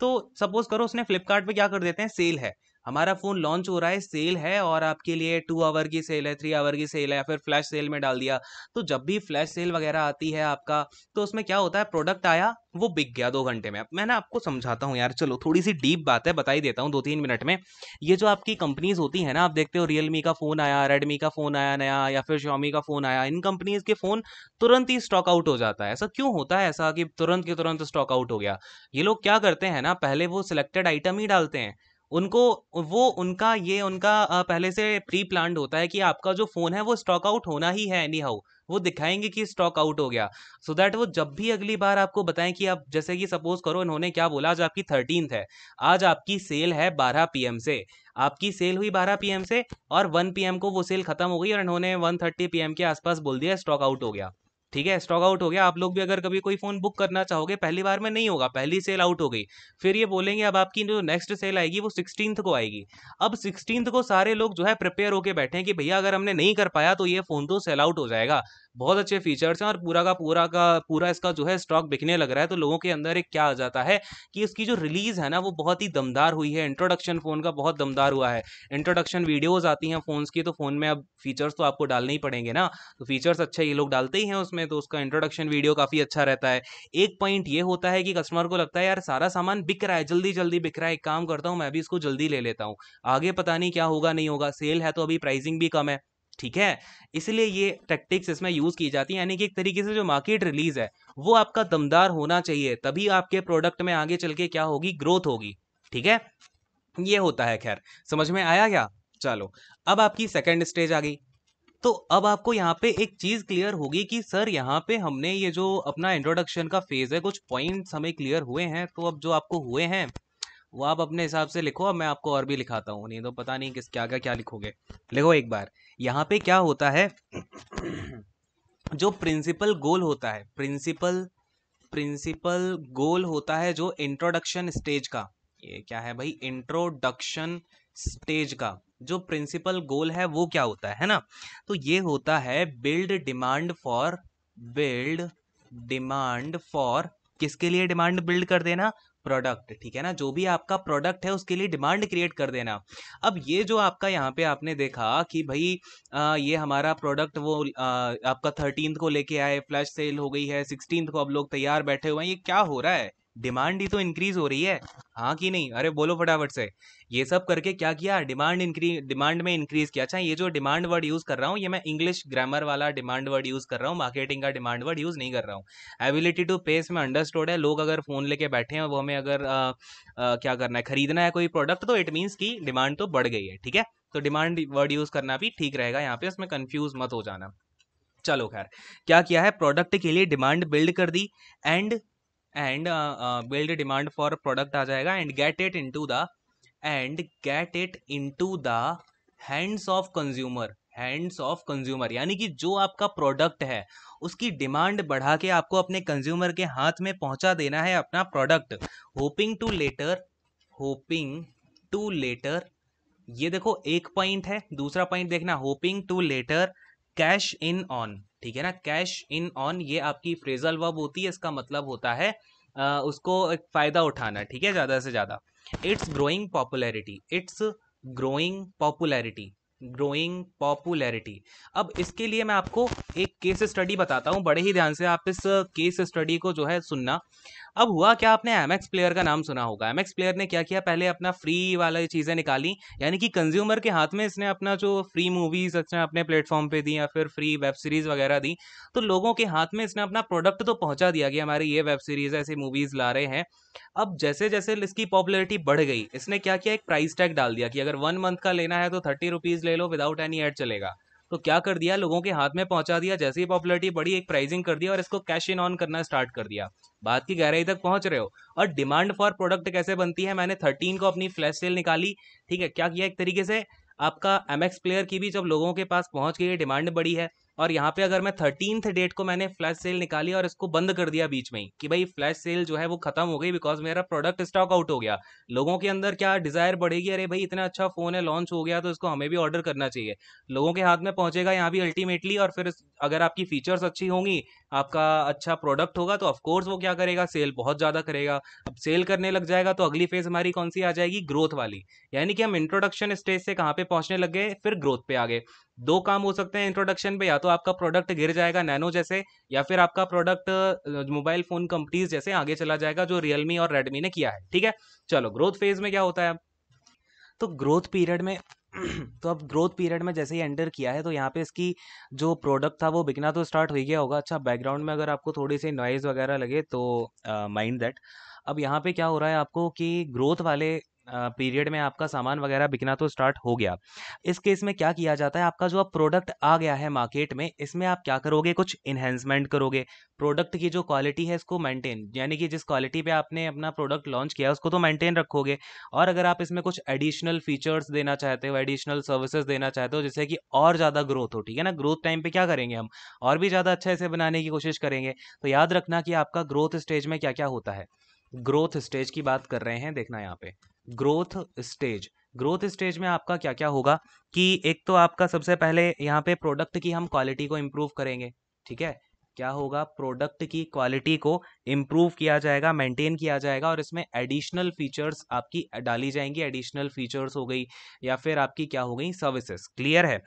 तो सपोज करो उसने फ्लिपकार्ट क्या कर देते हैं सेल है हमारा फ़ोन लॉन्च हो रहा है सेल है और आपके लिए टू आवर की सेल है थ्री आवर की सेल है या फिर फ्लैश सेल में डाल दिया तो जब भी फ्लैश सेल वगैरह आती है आपका तो उसमें क्या होता है प्रोडक्ट आया वो बिक गया दो घंटे में मैं ना आपको समझाता हूँ यार चलो थोड़ी सी डीप बात है बताई देता हूँ दो तीन मिनट में ये जो आपकी कंपनीज होती है ना आप देखते हो रियलमी का फ़ोन आया रेडमी का फ़ोन आया नया या फिर शॉमी का फ़ोन आया इन कंपनीज के फ़ोन तुरंत ही स्टॉक आउट हो जाता है ऐसा क्यों होता है ऐसा कि तुरंत के तुरंत स्टॉक आउट हो गया ये लोग क्या करते हैं ना पहले वो सिलेक्टेड आइटम ही डालते हैं उनको वो उनका ये उनका पहले से प्री प्लान होता है कि आपका जो फ़ोन है वो स्टॉक आउट होना ही है एनी हाउ वो दिखाएंगे कि स्टॉक आउट हो गया सो so दैट वो जब भी अगली बार आपको बताएं कि आप जैसे कि सपोज करो इन्होंने क्या बोला आज आपकी थर्टीन है आज आपकी सेल है बारह पी से आपकी सेल हुई बारह पी से और वन पी को वो सेल खत्म हो गई और इन्होंने वन थर्टी के आसपास बोल दिया स्टॉक आउट हो गया ठीक है स्टॉक आउट हो गया आप लोग भी अगर कभी कोई फ़ोन बुक करना चाहोगे पहली बार में नहीं होगा पहली सेल आउट हो गई फिर ये बोलेंगे अब आपकी जो नेक्स्ट सेल आएगी वो सिक्सटीन को आएगी अब सिक्सटीन को सारे लोग जो है प्रिपेयर होकर बैठे हैं कि भैया अगर हमने नहीं कर पाया तो ये फ़ोन तो सेल आउट हो जाएगा बहुत अच्छे फीचर्स हैं और पूरा का पूरा का पूरा इसका जो है स्टॉक बिकने लग रहा है तो लोगों के अंदर एक क्या आ जाता है कि इसकी जो रिलीज़ है ना वो बहुत ही दमदार हुई है इंट्रोडक्शन फ़ोन का बहुत दमदार हुआ है इंट्रोडक्शन वीडियोज़ आती हैं फोन की तो फ़ोन में अब फीचर्स तो आपको डालने ही पड़ेंगे ना तो फीचर्स अच्छे ये लोग डालते ही हैं उसमें तो उसका इंट्रोडक्शन वीडियो काफ़ी अच्छा रहता है एक पॉइंट ये होता है कि कस्टमर को लगता है यार सारा सामान बिक रहा है जल्दी जल्दी बिक रहा है एक काम करता हूँ मैं भी इसको जल्दी ले लेता हूँ आगे पता नहीं क्या होगा नहीं होगा सेल है तो अभी प्राइसिंग भी कम है ठीक है इसलिए ये टैक्टिक्स इसमें यूज़ की जाती है यानी कि एक तरीके से जो मार्केट रिलीज है वो आपका दमदार होना चाहिए तभी आपके प्रोडक्ट में आगे चल के क्या होगी ग्रोथ होगी ठीक है ये होता है खैर समझ में आया क्या चलो अब आपकी सेकेंड स्टेज आ गई तो अब आपको यहाँ पे एक चीज़ क्लियर होगी कि सर यहाँ पे हमने ये जो अपना इंट्रोडक्शन का फेज़ है कुछ पॉइंट्स हमें क्लियर हुए हैं तो अब जो आपको हुए हैं वो आप अपने हिसाब से लिखो अब मैं आपको और भी लिखाता हूँ नहीं तो पता नहीं किस क्या क्या क्या लिखोगे लिखो एक बार यहाँ पे क्या होता है [CLEARS THROAT] जो प्रिंसिपल गोल होता है प्रिंसिपल प्रिंसिपल गोल होता है जो इंट्रोडक्शन स्टेज का ये क्या है भाई इंट्रोडक्शन स्टेज का जो प्रिंसिपल गोल है वो क्या होता है है ना तो ये होता है build demand for build demand for किसके लिए डिमांड बिल्ड कर देना प्रोडक्ट ठीक है ना जो भी आपका प्रोडक्ट है उसके लिए डिमांड क्रिएट कर देना अब ये जो आपका यहाँ पे आपने देखा कि भाई आ, ये हमारा प्रोडक्ट वो आ, आपका थर्टीन को लेके आए फ्लैश सेल हो गई है सिक्सटीन को अब लोग तैयार बैठे हुए हैं ये क्या हो रहा है डिमांड ही तो इंक्रीज हो रही है हाँ कि नहीं अरे बोलो फटाफट से ये सब करके क्या किया डिमांड इंक्रीज डिमांड में इंक्रीज किया अच्छा ये जो डिमांड वर्ड यूज कर रहा हूँ ये मैं इंग्लिश ग्रामर वाला डिमांड वर्ड यूज कर रहा हूँ मार्केटिंग का डिमांड वर्ड यूज नहीं कर रहा हूँ एबिलिटी टू पेस में अंडरस्टोड है लोग अगर फोन लेके बैठे हैं वो हमें अगर आ, आ, क्या करना है खरीदना है कोई प्रोडक्ट तो इट मीन्स की डिमांड तो बढ़ गई है ठीक है तो डिमांड वर्ड यूज करना भी ठीक रहेगा यहाँ पे उसमें कंफ्यूज मत हो जाना चलो खैर क्या किया है प्रोडक्ट के लिए डिमांड बिल्ड कर दी and and build demand for product आ जाएगा and get it into the and get it into the hands of consumer hands of consumer यानी कि जो आपका प्रोडक्ट है उसकी डिमांड बढ़ा के आपको अपने कंज्यूमर के हाथ में पहुंचा देना है अपना product hoping to later hoping to later ये देखो एक पॉइंट है दूसरा पॉइंट देखना hoping to later cash in on ठीक है ना कैश इन ऑन ये आपकी फ्रेजल वर्ब होती है इसका मतलब होता है आ, उसको एक फ़ायदा उठाना ठीक है ज़्यादा से ज़्यादा its growing popularity its growing popularity growing popularity अब इसके लिए मैं आपको एक केस स्टडी बताता हूँ बड़े ही ध्यान से आप इस केस uh, स्टडी को जो है सुनना अब हुआ क्या आपने एम प्लेयर का नाम सुना होगा एम प्लेयर ने क्या किया पहले अपना फ्री वाला चीज़ें निकाली यानी कि कंज्यूमर के हाथ में इसने अपना जो फ्री मूवीज़ अच्छा अपने प्लेटफॉर्म पे दी या फिर फ्री वेब सीरीज़ वगैरह दी तो लोगों के हाथ में इसने अपना प्रोडक्ट तो पहुंचा दिया कि हमारी ये वेब सीरीज़ ऐसी मूवीज़ ला रहे हैं अब जैसे जैसे इसकी पॉपुलरिटी बढ़ गई इसने क्या किया एक प्राइस टैग डाल दिया कि अगर वन मंथ का लेना है तो थर्टी रुपीज़ ले लो विदाउट एनी एड चलेगा तो क्या कर दिया लोगों के हाथ में पहुंचा दिया जैसे ही पॉपुलरिटी बढ़ी एक प्राइसिंग कर दिया और इसको कैश इन ऑन करना स्टार्ट कर दिया बात की गहराई तक पहुंच रहे हो और डिमांड फॉर प्रोडक्ट कैसे बनती है मैंने थर्टीन को अपनी फ्लैश सेल निकाली ठीक है क्या किया एक तरीके से आपका एमएक्स प्लेयर की भी जब लोगों के पास पहुंच गई डिमांड बढ़ी है और यहाँ पे अगर मैं थर्टीनथ डेट को मैंने फ्लैश सेल निकाली और इसको बंद कर दिया बीच में ही कि भाई फ्लैश सेल जो है वो खत्म हो गई बिकॉज मेरा प्रोडक्ट स्टॉक आउट हो गया लोगों के अंदर क्या डिजायर बढ़ेगी अरे भाई इतना अच्छा फोन है लॉन्च हो गया तो इसको हमें भी ऑर्डर करना चाहिए लोगों के हाथ में पहुंचेगा यहाँ भी अल्टीमेटली और फिर अगर आपकी फीचर्स अच्छी होंगी आपका अच्छा प्रोडक्ट होगा तो ऑफकोर्स वो क्या करेगा सेल बहुत ज़्यादा करेगा अब सेल करने लग जाएगा तो अगली फेज हमारी कौन सी आ जाएगी ग्रोथ वाली यानी कि हम इंट्रोडक्शन स्टेज से कहाँ पे पहुँचने लग गए फिर ग्रोथ पे आ गए दो काम हो सकते हैं इंट्रोडक्शन पे या तो आपका प्रोडक्ट गिर जाएगा नैनो जैसे या फिर आपका प्रोडक्ट मोबाइल फ़ोन कंपनीज जैसे आगे चला जाएगा जो रियलमी और रेडमी ने किया है ठीक है चलो ग्रोथ फेज में क्या होता है तो ग्रोथ पीरियड में [CLEARS THROAT] तो अब ग्रोथ पीरियड में जैसे ही एंटर किया है तो यहाँ पे इसकी जो प्रोडक्ट था वो बिकना तो स्टार्ट हो गया होगा अच्छा बैकग्राउंड में अगर आपको थोड़ी सी नॉइज़ वगैरह लगे तो माइंड दैट अब यहाँ पे क्या हो रहा है आपको कि ग्रोथ वाले पीरियड में आपका सामान वगैरह बिकना तो स्टार्ट हो गया इस केस में क्या किया जाता है आपका जो अब प्रोडक्ट आ गया है मार्केट में इसमें आप क्या करोगे कुछ इन्हेंसमेंट करोगे प्रोडक्ट की जो क्वालिटी है इसको मेंटेन यानी कि जिस क्वालिटी पे आपने अपना प्रोडक्ट लॉन्च किया उसको तो मेंटेन रखोगे और अगर आप इसमें कुछ एडिशनल फीचर्स देना चाहते हो एडिशनल सर्विसेज देना चाहते हो जिससे कि और ज़्यादा ग्रोथ हो ठीक है ना ग्रोथ टाइम पर क्या करेंगे हम और भी ज़्यादा अच्छा इसे बनाने की कोशिश करेंगे तो याद रखना कि आपका ग्रोथ स्टेज में क्या क्या होता है ग्रोथ स्टेज की बात कर रहे हैं देखना यहाँ पे ग्रोथ स्टेज ग्रोथ स्टेज में आपका क्या क्या होगा कि एक तो आपका सबसे पहले यहाँ पे प्रोडक्ट की हम क्वालिटी को इम्प्रूव करेंगे ठीक है क्या होगा प्रोडक्ट की क्वालिटी को इम्प्रूव किया जाएगा मेंटेन किया जाएगा और इसमें एडिशनल फीचर्स आपकी डाली जाएंगी एडिशनल फीचर्स हो गई या फिर आपकी क्या हो गई सर्विसेज क्लियर है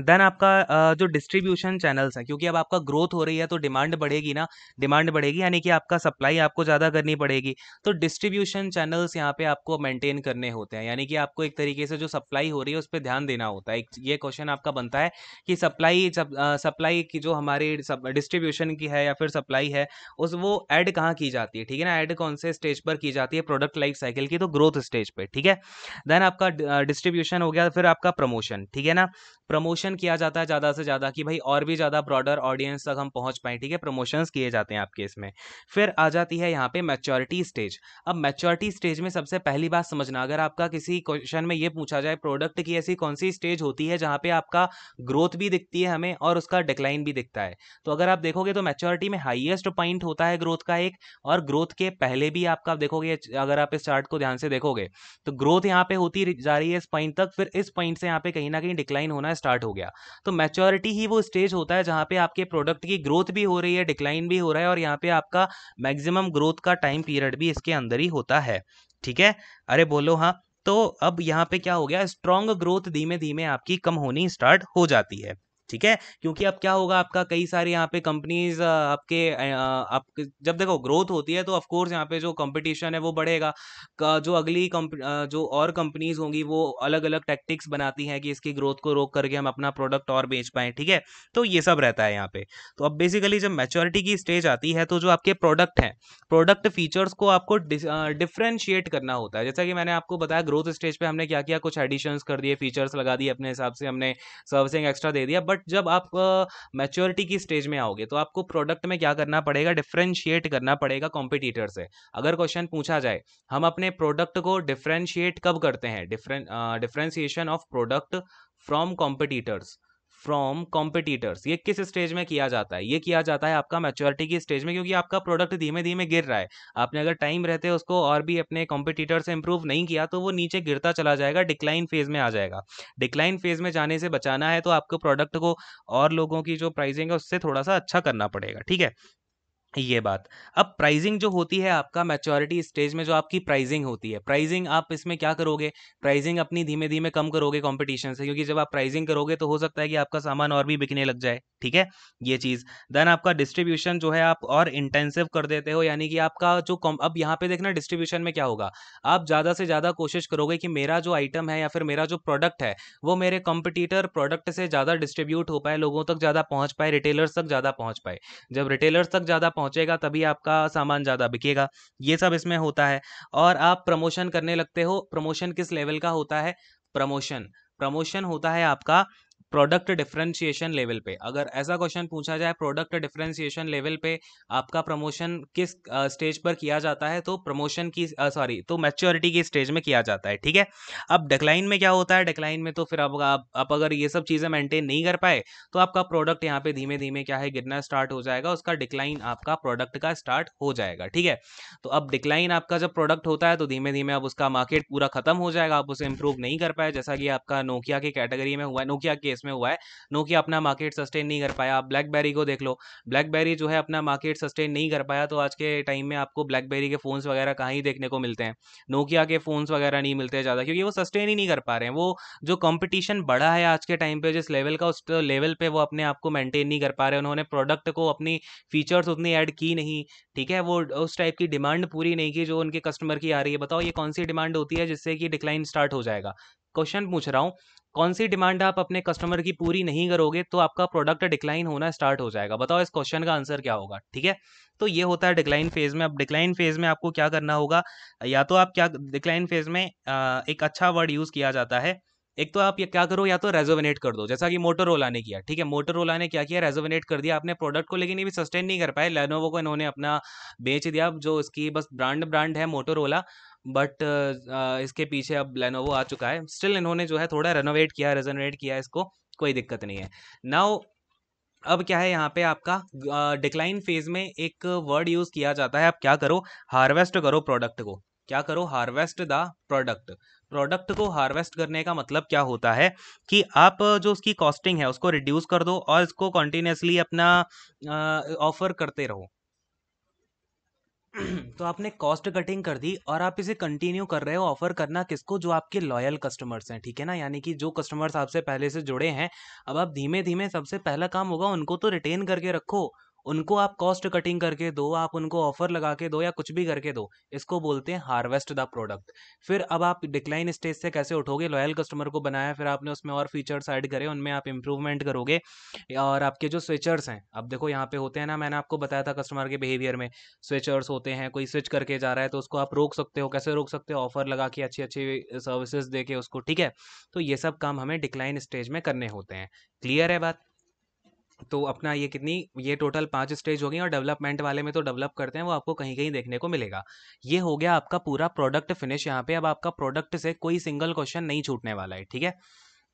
देन आपका जो डिस्ट्रीब्यूशन चैनल्स हैं क्योंकि अब आपका ग्रोथ हो रही है तो डिमांड बढ़ेगी ना डिमांड बढ़ेगी यानी कि आपका सप्लाई आपको ज़्यादा करनी पड़ेगी तो डिस्ट्रीब्यूशन चैनल्स यहाँ पे आपको मेंटेन करने होते हैं यानी कि आपको एक तरीके से जो सप्लाई हो रही है उस पर ध्यान देना होता है ये क्वेश्चन आपका बनता है कि सप्लाई सप्लाई की जो हमारी डिस्ट्रीब्यूशन की है या फिर सप्लाई है उस वो एड कहाँ की जाती है ठीक है ना एड कौन से स्टेज पर की जाती है प्रोडक्ट लाइफ साइकिल की तो ग्रोथ स्टेज पर ठीक है देन आपका डिस्ट्रीब्यूशन हो गया फिर आपका प्रमोशन ठीक है ना प्रमोशन प्रमोशन किया जाता है ज़्यादा से ज़्यादा कि भाई और भी ज़्यादा ब्रॉडर ऑडियंस तक हम पहुँच पाए ठीक है प्रमोशंस किए जाते हैं आपके इसमें फिर आ जाती है यहाँ पे मैच्योरिटी स्टेज अब मैच्योरिटी स्टेज में सबसे पहली बात समझना अगर आपका किसी क्वेश्चन में ये पूछा जाए प्रोडक्ट की ऐसी कौन सी स्टेज होती है जहाँ पर आपका ग्रोथ भी दिखती है हमें और उसका डिक्लाइन भी दिखता है तो अगर आप देखोगे तो मैच्योरिटी में हाइएस्ट पॉइंट होता है ग्रोथ का एक और ग्रोथ के पहले भी आपका देखोगे अगर आप इस चार्ट को ध्यान से देखोगे तो ग्रोथ यहाँ पे होती जा रही है इस पॉइंट तक फिर इस पॉइंट से यहाँ पे कहीं ना कहीं डिक्लाइन होना स्टार्ट हो गया तो मैच्योरिटी ही वो स्टेज होता है जहाँ पे आपके प्रोडक्ट की ग्रोथ भी हो रही है डिक्लाइन भी हो रहा है और यहाँ पे आपका मैक्सिमम ग्रोथ का टाइम पीरियड भी इसके अंदर ही होता है ठीक है अरे बोलो हाँ तो अब यहाँ पे क्या हो गया स्ट्रांग ग्रोथ धीमे धीमे आपकी कम होनी स्टार्ट हो जाती है ठीक है क्योंकि अब क्या होगा आपका कई सारे यहाँ पे कंपनीज आपके आप जब देखो ग्रोथ होती है तो ऑफकोर्स यहाँ पे जो कंपटीशन है वो बढ़ेगा जो अगली जो और कंपनीज होंगी वो अलग अलग टैक्टिक्स बनाती हैं कि इसकी ग्रोथ को रोक करके हम अपना प्रोडक्ट और बेच पाएँ ठीक है तो ये सब रहता है यहाँ पे तो अब बेसिकली जब मेचोरिटी की स्टेज आती है तो जो आपके प्रोडक्ट हैं प्रोडक्ट फीचर्स को आपको डिफ्रेंशिएट करना होता है जैसा कि मैंने आपको बताया ग्रोथ स्टेज पर हमने क्या किया कुछ एडिशन्स कर दिए फीचर्स लगा दिए अपने हिसाब से हमने सर्विसिंग एक्स्ट्रा दे दिया बट बट जब आप मैच्योरिटी की स्टेज में आओगे तो आपको प्रोडक्ट में क्या करना पड़ेगा डिफ्रेंशिएट करना पड़ेगा कॉम्पिटिटर से अगर क्वेश्चन पूछा जाए हम अपने प्रोडक्ट को डिफ्रेंशिएट कब करते हैं differentiation of product from competitors from competitors ये किस स्टेज में किया जाता है ये किया जाता है आपका मेच्योरिटी की स्टेज में क्योंकि आपका प्रोडक्ट धीमे धीमे गिर रहा है आपने अगर टाइम रहते उसको और भी अपने कॉम्पिटिटर से इंप्रूव नहीं किया तो वो नीचे गिरता चला जाएगा डिक्लाइन फेज में आ जाएगा डिक्लाइन फेज में जाने से बचाना है तो आपको प्रोडक्ट को और लोगों की जो प्राइसिंग है उससे थोड़ा सा अच्छा करना पड़ेगा ठीक है ये बात अब प्राइजिंग जो होती है आपका मैच्योरिटी स्टेज में जो आपकी प्राइजिंग होती है प्राइजिंग आप इसमें क्या करोगे प्राइजिंग अपनी धीमे धीमे कम करोगे कॉम्पिटिशन से क्योंकि जब आप प्राइजिंग करोगे तो हो सकता है कि आपका सामान और भी बिकने लग जाए ठीक है ये चीज़ देन आपका डिस्ट्रीब्यूशन जो है आप और इंटेंसिव कर देते हो यानी कि आपका जो अब यहाँ पे देखना डिस्ट्रीब्यूशन में क्या होगा आप ज़्यादा से ज़्यादा कोशिश करोगे कि मेरा जो आइटम है या फिर मेरा जो प्रोडक्ट है वो मेरे कॉम्पिटिटर प्रोडक्ट से ज़्यादा डिस्ट्रीब्यूट हो पाए लोगों तक ज़्यादा पहुँच पाए रिटेलर्स तक ज़्यादा पहुँच पाए जब रिटेलर्स तक ज़्यादा पहुंचेगा तभी आपका सामान ज़्यादा बिकेगा ये सब इसमें होता है और आप प्रमोशन करने लगते हो प्रमोशन किस लेवल का होता है प्रमोशन प्रमोशन होता है आपका प्रोडक्ट डिफ्रेंशिएशन लेवल पे अगर ऐसा क्वेश्चन पूछा जाए प्रोडक्ट डिफ्रेंशिएशन लेवल पे आपका प्रमोशन किस स्टेज पर किया जाता है तो प्रमोशन की सॉरी तो मैच्योरिटी की स्टेज में किया जाता है ठीक है अब डिक्लाइन में क्या होता है डिक्लाइन में तो फिर अब आप, आप अगर ये सब चीज़ें मेंटेन नहीं कर पाए तो आपका प्रोडक्ट यहाँ पे धीमे धीमे क्या है गिरना स्टार्ट हो जाएगा उसका डिक्लाइन आपका प्रोडक्ट का स्टार्ट हो जाएगा ठीक है तो अब डिक्लाइन आपका जब प्रोडक्ट होता है तो धीमे धीमे अब उसका मार्केट पूरा खत्म हो जाएगा आप उसे इंप्रूव नहीं कर पाए जैसा कि आपका नोकिया के कैटेगरी में हुआ नोकिया के केस में हुआ है नोकिया अपना मार्केट सस्टेन नहीं कर पाया ब्लैकबेरी को देख लो ब्लैकबेरी जो है अपना मार्केट सस्टेन नहीं कर पाया तो आज के टाइम में आपको ब्लैकबेरी के फ़ोन्स वगैरह कहाँ ही देखने को मिलते हैं नोकिया के फ़ोन्स वगैरह नहीं मिलते ज़्यादा क्योंकि वो सस्टेन ही नहीं कर पा रहे हैं वो जो कॉम्पिटिशन बढ़ा है आज के टाइम पे जिस लेवल का उस लेवल पे वो अपने आप को मेंटेन नहीं कर पा रहे उन्होंने प्रोडक्ट को अपनी फीचर्स उतनी ऐड की नहीं ठीक है वो उस टाइप की डिमांड पूरी नहीं की जो उनके कस्टमर की आ रही है बताओ ये कौन सी डिमांड होती है जिससे कि डिक्लाइन स्टार्ट हो जाएगा क्वेश्चन पूछ रहा हूँ कौन सी डिमांड आप अपने कस्टमर की पूरी नहीं करोगे तो आपका प्रोडक्ट डिक्लाइन होना स्टार्ट हो जाएगा बताओ इस क्वेश्चन का आंसर क्या होगा ठीक है तो ये होता है डिक्लाइन फेज में अब डिक्लाइन फेज में आपको क्या करना होगा या तो आप क्या डिक्लाइन फेज में एक अच्छा वर्ड यूज किया जाता है एक तो आप ये क्या करो या तो रेजोवेनेट कर दो जैसा कि मोटर ओला ने किया ठीक है मोटर ओला ने क्या किया रेजोवेनेट कर दिया आपने प्रोडक्ट को लेकिन ये भी सस्टेन नहीं कर पाए लेनोवो को इन्होंने अपना बेच दिया जो इसकी बस ब्रांड ब्रांड है मोटर ओला बट इसके पीछे अब लेनोवो आ चुका है स्टिल इन्होंने जो है थोड़ा रेनोवेट किया रेजोनेट किया इसको कोई दिक्कत नहीं है नाउ अब क्या है यहाँ पे आपका डिक्लाइन फेज में एक वर्ड यूज़ किया जाता है आप क्या करो हार्वेस्ट करो प्रोडक्ट को क्या करो हार्वेस्ट द प्रोडक्ट प्रोडक्ट को हार्वेस्ट करने का मतलब क्या होता है कि आप जो उसकी कॉस्टिंग है उसको रिड्यूस कर दो और इसको कंटिन्यूसली अपना ऑफर करते रहो [CLEARS THROAT] तो आपने कॉस्ट कटिंग कर दी और आप इसे कंटिन्यू कर रहे हो ऑफर करना किसको जो आपके लॉयल कस्टमर्स हैं ठीक है ना यानी कि जो कस्टमर्स आपसे पहले से जुड़े हैं अब आप धीमे धीमे सबसे पहला काम होगा उनको तो रिटेन करके रखो उनको आप कॉस्ट कटिंग करके दो आप उनको ऑफर लगा के दो या कुछ भी करके दो इसको बोलते हैं हार्वेस्ट द प्रोडक्ट फिर अब आप डिक्लाइन स्टेज से कैसे उठोगे लॉयल कस्टमर को बनाया फिर आपने उसमें और फीचर्स ऐड करे उनमें आप इंप्रूवमेंट करोगे और आपके जो स्विचर्स हैं अब देखो यहाँ पे होते हैं ना मैंने आपको बताया था कस्टमर के बिहेवियर में स्विचर्स होते हैं कोई स्विच करके जा रहा है तो उसको आप रोक सकते हो कैसे रोक सकते हो ऑफर लगा के अच्छी अच्छी सर्विसेज दे के उसको ठीक है तो ये सब काम हमें डिक्लाइन स्टेज में करने होते हैं क्लियर है बात तो अपना ये कितनी ये टोटल पांच स्टेज हो गई और डेवलपमेंट वाले में तो डेवलप करते हैं वो आपको कहीं कहीं देखने को मिलेगा ये हो गया आपका पूरा प्रोडक्ट फिनिश यहाँ पे अब आपका प्रोडक्ट से कोई सिंगल क्वेश्चन नहीं छूटने वाला है ठीक है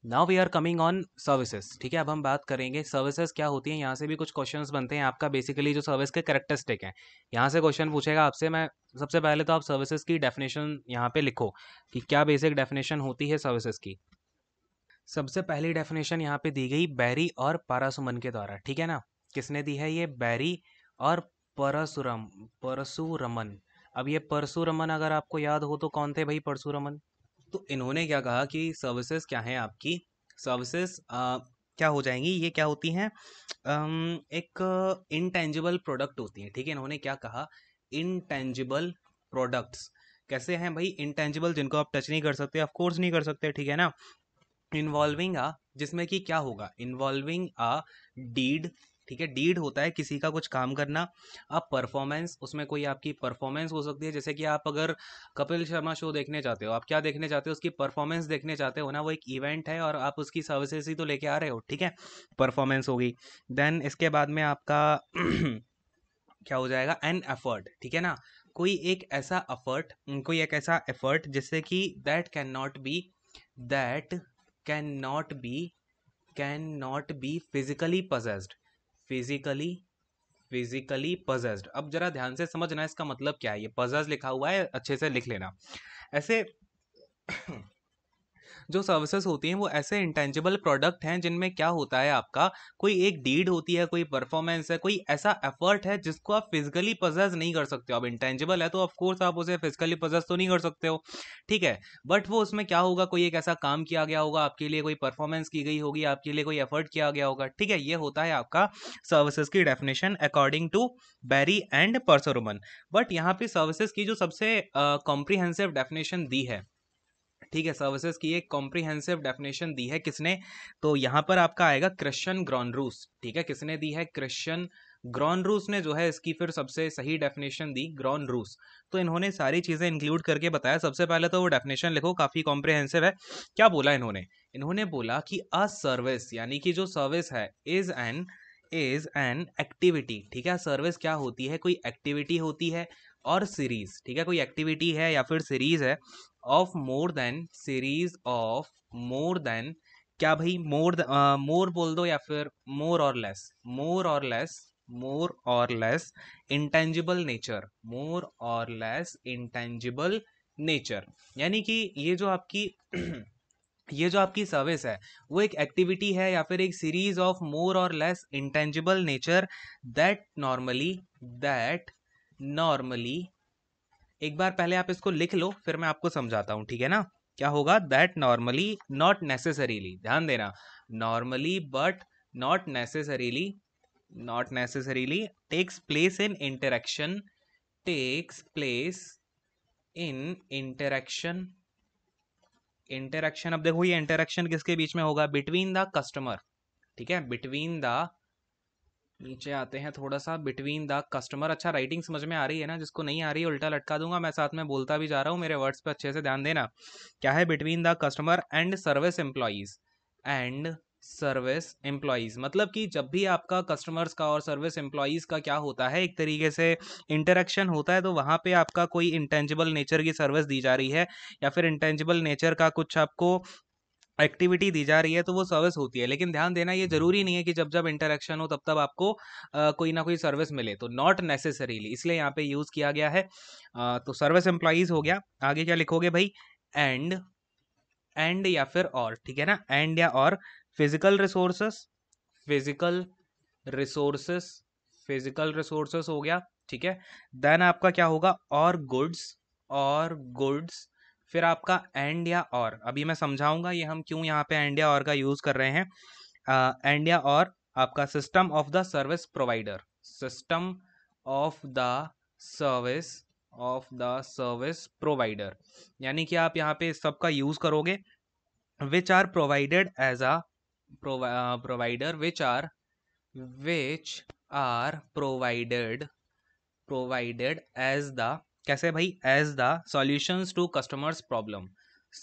now we are coming on services ठीक है अब हम बात करेंगे सर्विसेज क्या होती है यहाँ से भी कुछ क्वेश्चंस बनते हैं आपका बेसिकली जो सर्विस के करेक्टरिस्टिक हैं यहाँ से क्वेश्चन पूछेगा आपसे मैं सबसे पहले तो आप सर्विसेज की डेफिनेशन यहाँ पे लिखो कि क्या बेसिक डेफिनेशन होती है सर्विसेज की सबसे पहली डेफिनेशन यहाँ पे दी गई बैरी और पारासुमन के द्वारा ठीक है ना किसने दी है ये बैरी और परसुरम परसुरमन अब ये परसुरमन अगर आपको याद हो तो कौन थे भाई परसुरमन तो इन्होंने क्या कहा कि सर्विसेज क्या हैं आपकी सर्विसेज क्या हो जाएंगी ये क्या होती हैं एक इनटेंजिबल प्रोडक्ट होती हैं ठीक है इन्होंने क्या कहा इनटेंजिबल प्रोडक्ट्स कैसे हैं भाई इनटेंजिबल जिनको आप टच नहीं कर सकते ऑफ कोर्स नहीं कर सकते ठीक है ना इन्वॉल्विंग आ जिसमें कि क्या होगा इन्वॉल्विंग आ डीड ठीक है डीड होता है किसी का कुछ काम करना आप परफॉर्मेंस उसमें कोई आपकी परफॉर्मेंस हो सकती है जैसे कि आप अगर कपिल शर्मा शो देखने चाहते हो आप क्या देखने चाहते हो उसकी परफॉर्मेंस देखने चाहते हो ना वो एक इवेंट है और आप उसकी सर्विसेज ही तो लेके आ रहे हो ठीक है परफॉर्मेंस होगी देन इसके बाद में आपका [CLEARS THROAT] क्या हो जाएगा एन एफर्ट ठीक है ना कोई एक ऐसा एफर्ट कोई एक ऐसा एफर्ट जिससे कि that can not be that can not be can not be physically possessed physically physically possessed अब जरा ध्यान से समझना इसका मतलब क्या है ये पजेस्ड लिखा हुआ है अच्छे से लिख लेना ऐसे जो सर्विसेज होती हैं वो ऐसे इंटेंजिबल प्रोडक्ट हैं जिनमें क्या होता है आपका कोई एक डीड होती है कोई परफॉर्मेंस है कोई ऐसा एफर्ट है जिसको आप फिजिकली पजेस नहीं कर सकते हो अब इंटेंजिबल है तो ऑफकोर्स आप उसे फिजिकली पजेस तो नहीं कर सकते हो ठीक है बट वो उसमें क्या होगा कोई एक ऐसा काम किया गया होगा आपके लिए कोई परफॉर्मेंस की गई होगी आपके लिए कोई एफर्ट किया गया होगा ठीक है ये होता है आपका सर्विसेज की definition according to Berry and Parasuraman but यहाँ पे सर्विसेज की जो सबसे कॉम्प्रीहेंसिव uh, डेफिनेशन दी है ठीक है सर्विसेज की एक कॉम्प्रिहेंसिव डेफिनेशन दी है किसने तो यहाँ पर आपका आएगा क्रिश्चियन ग्रॉनरूस ठीक है किसने दी है क्रिश्चियन ग्रॉन रूस ने जो है इसकी फिर सबसे सही डेफिनेशन दी ग्रॉन रूस तो इन्होंने सारी चीज़ें इंक्लूड करके बताया सबसे पहले तो वो डेफिनेशन लिखो काफ़ी कॉम्प्रिहेंसिव है क्या बोला इन्होंने इन्होंने बोला कि अ सर्विस यानी कि जो सर्विस है is an is an activity ठीक है सर्विस क्या होती है कोई एक्टिविटी होती है और सीरीज़ ठीक है कोई एक्टिविटी है या फिर सीरीज़ है of more than series of more than क्या भाई मोर मोर बोल दो या फिर मोर और लेस मोर और लेस मोर और लेस इंटेंजिबल नेचर मोर और लेस इंटेंजिबल नेचर यानी कि ये जो आपकी [CLEARS THROAT] ये जो आपकी सर्विस है वो एक एक्टिविटी है या फिर एक सीरीज ऑफ मोर और less intangible nature that normally that normally एक बार पहले आप इसको लिख लो फिर मैं आपको समझाता हूँ ठीक है ना क्या होगा दैट नॉर्मली नॉट नेसेसरीली ध्यान देना normally but not necessarily not necessarily takes place in interaction takes place in interaction interaction अब देखो ये इंटरेक्शन किसके बीच में होगा बिटवीन द कस्टमर ठीक है बिटवीन द नीचे आते हैं थोड़ा सा बिटवीन द कस्टमर अच्छा राइटिंग समझ में आ रही है ना जिसको नहीं आ रही उल्टा लटका दूंगा मैं साथ में बोलता भी जा रहा हूँ मेरे वर्ड्स पर अच्छे से ध्यान देना क्या है between the customer and service employees and service employees मतलब कि जब भी आपका कस्टमर्स का और सर्विस एम्प्लॉयज़ का क्या होता है एक तरीके से इंटरेक्शन होता है तो वहाँ पे आपका कोई इंटेंजिबल नेचर की सर्विस दी जा रही है या फिर इंटेंजिबल नेचर का कुछ आपको एक्टिविटी दी जा रही है तो वो सर्विस होती है लेकिन ध्यान देना ये जरूरी नहीं है कि जब जब इंटरेक्शन हो तब तब आपको आ, कोई ना कोई सर्विस मिले तो नॉट नेसेसरीली इसलिए यहाँ पे यूज़ किया गया है आ, तो सर्विस एम्प्लॉज हो गया आगे क्या लिखोगे भाई एंड एंड या फिर और ठीक है ना एंड या और physical resources physical resources physical resources हो गया ठीक है देन आपका क्या होगा और गुड्स और गुड्स फिर आपका एंड या और अभी मैं समझाऊंगा ये हम क्यों यहाँ पे एंड या और का यूज़ कर रहे हैं एंड या और आपका system of the service provider system of the service of the service provider यानी कि आप यहाँ पे सबका यूज़ करोगे which are provided as a provider which are which are provided provided as the कैसे भाई as the solutions to customers problem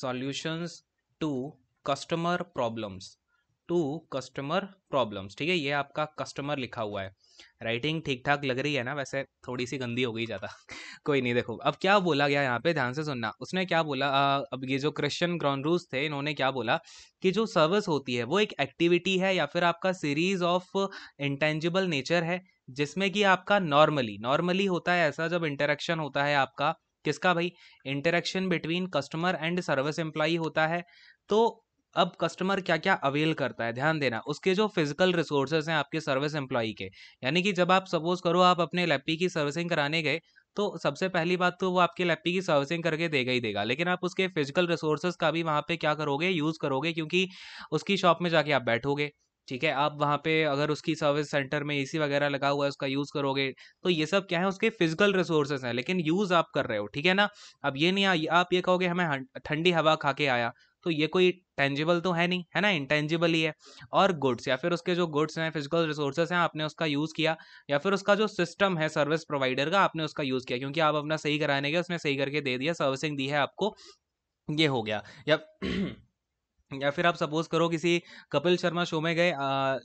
solutions to customer problems to customer problems ठीक है ये आपका कस्टमर लिखा हुआ है राइटिंग ठीक ठाक लग रही है ना वैसे थोड़ी सी गंदी हो गई ज़्यादा [LAUGHS] कोई नहीं देखो अब क्या बोला गया यहाँ पे ध्यान से सुनना उसने क्या बोला आ, अब ये जो क्रिश्चियन ग्राउंड रूस थे इन्होंने क्या बोला कि जो सर्विस होती है वो एक एक्टिविटी है या फिर आपका सीरीज ऑफ इंटेंजिबल नेचर है जिसमें कि आपका नॉर्मली नॉर्मली होता है ऐसा जब इंटरेक्शन होता है आपका किसका भाई interaction between customer and service employee होता है तो अब कस्टमर क्या क्या अवेल करता है ध्यान देना उसके जो फिजिकल रिसोर्सेज हैं आपके सर्विस एम्प्लॉई के यानी कि जब आप सपोज करो आप अपने लैपी की सर्विसिंग कराने गए तो सबसे पहली बात तो वो आपके लैपी की सर्विसिंग करके देगा ही देगा लेकिन आप उसके फिजिकल रिसोर्सेज का भी वहाँ पे क्या करोगे यूज़ करोगे क्योंकि उसकी शॉप में जाके आप बैठोगे ठीक है आप वहाँ पे अगर उसकी सर्विस सेंटर में एसी वगैरह लगा हुआ है उसका यूज़ करोगे तो ये सब क्या है उसके फिजिकल रिसोर्सेज हैं लेकिन यूज़ आप कर रहे हो ठीक है ना अब ये नहीं आप ये कहोगे हमें ठंडी हवा खा के आया तो ये कोई टेंजिबल तो है नहीं है ना इंटेंजिबल ही है और गुड्स या फिर उसके जो गुड्स हैं फिजिकल रिसोर्सेज हैं आपने उसका यूज़ किया या फिर उसका जो सिस्टम है सर्विस प्रोवाइडर का आपने उसका यूज़ किया क्योंकि आप अपना सही कराने गए उसने सही करके दे दिया सर्विसिंग दी है आपको ये हो गया या [CLEARS THROAT] या फिर आप सपोज करो किसी कपिल शर्मा शो में गए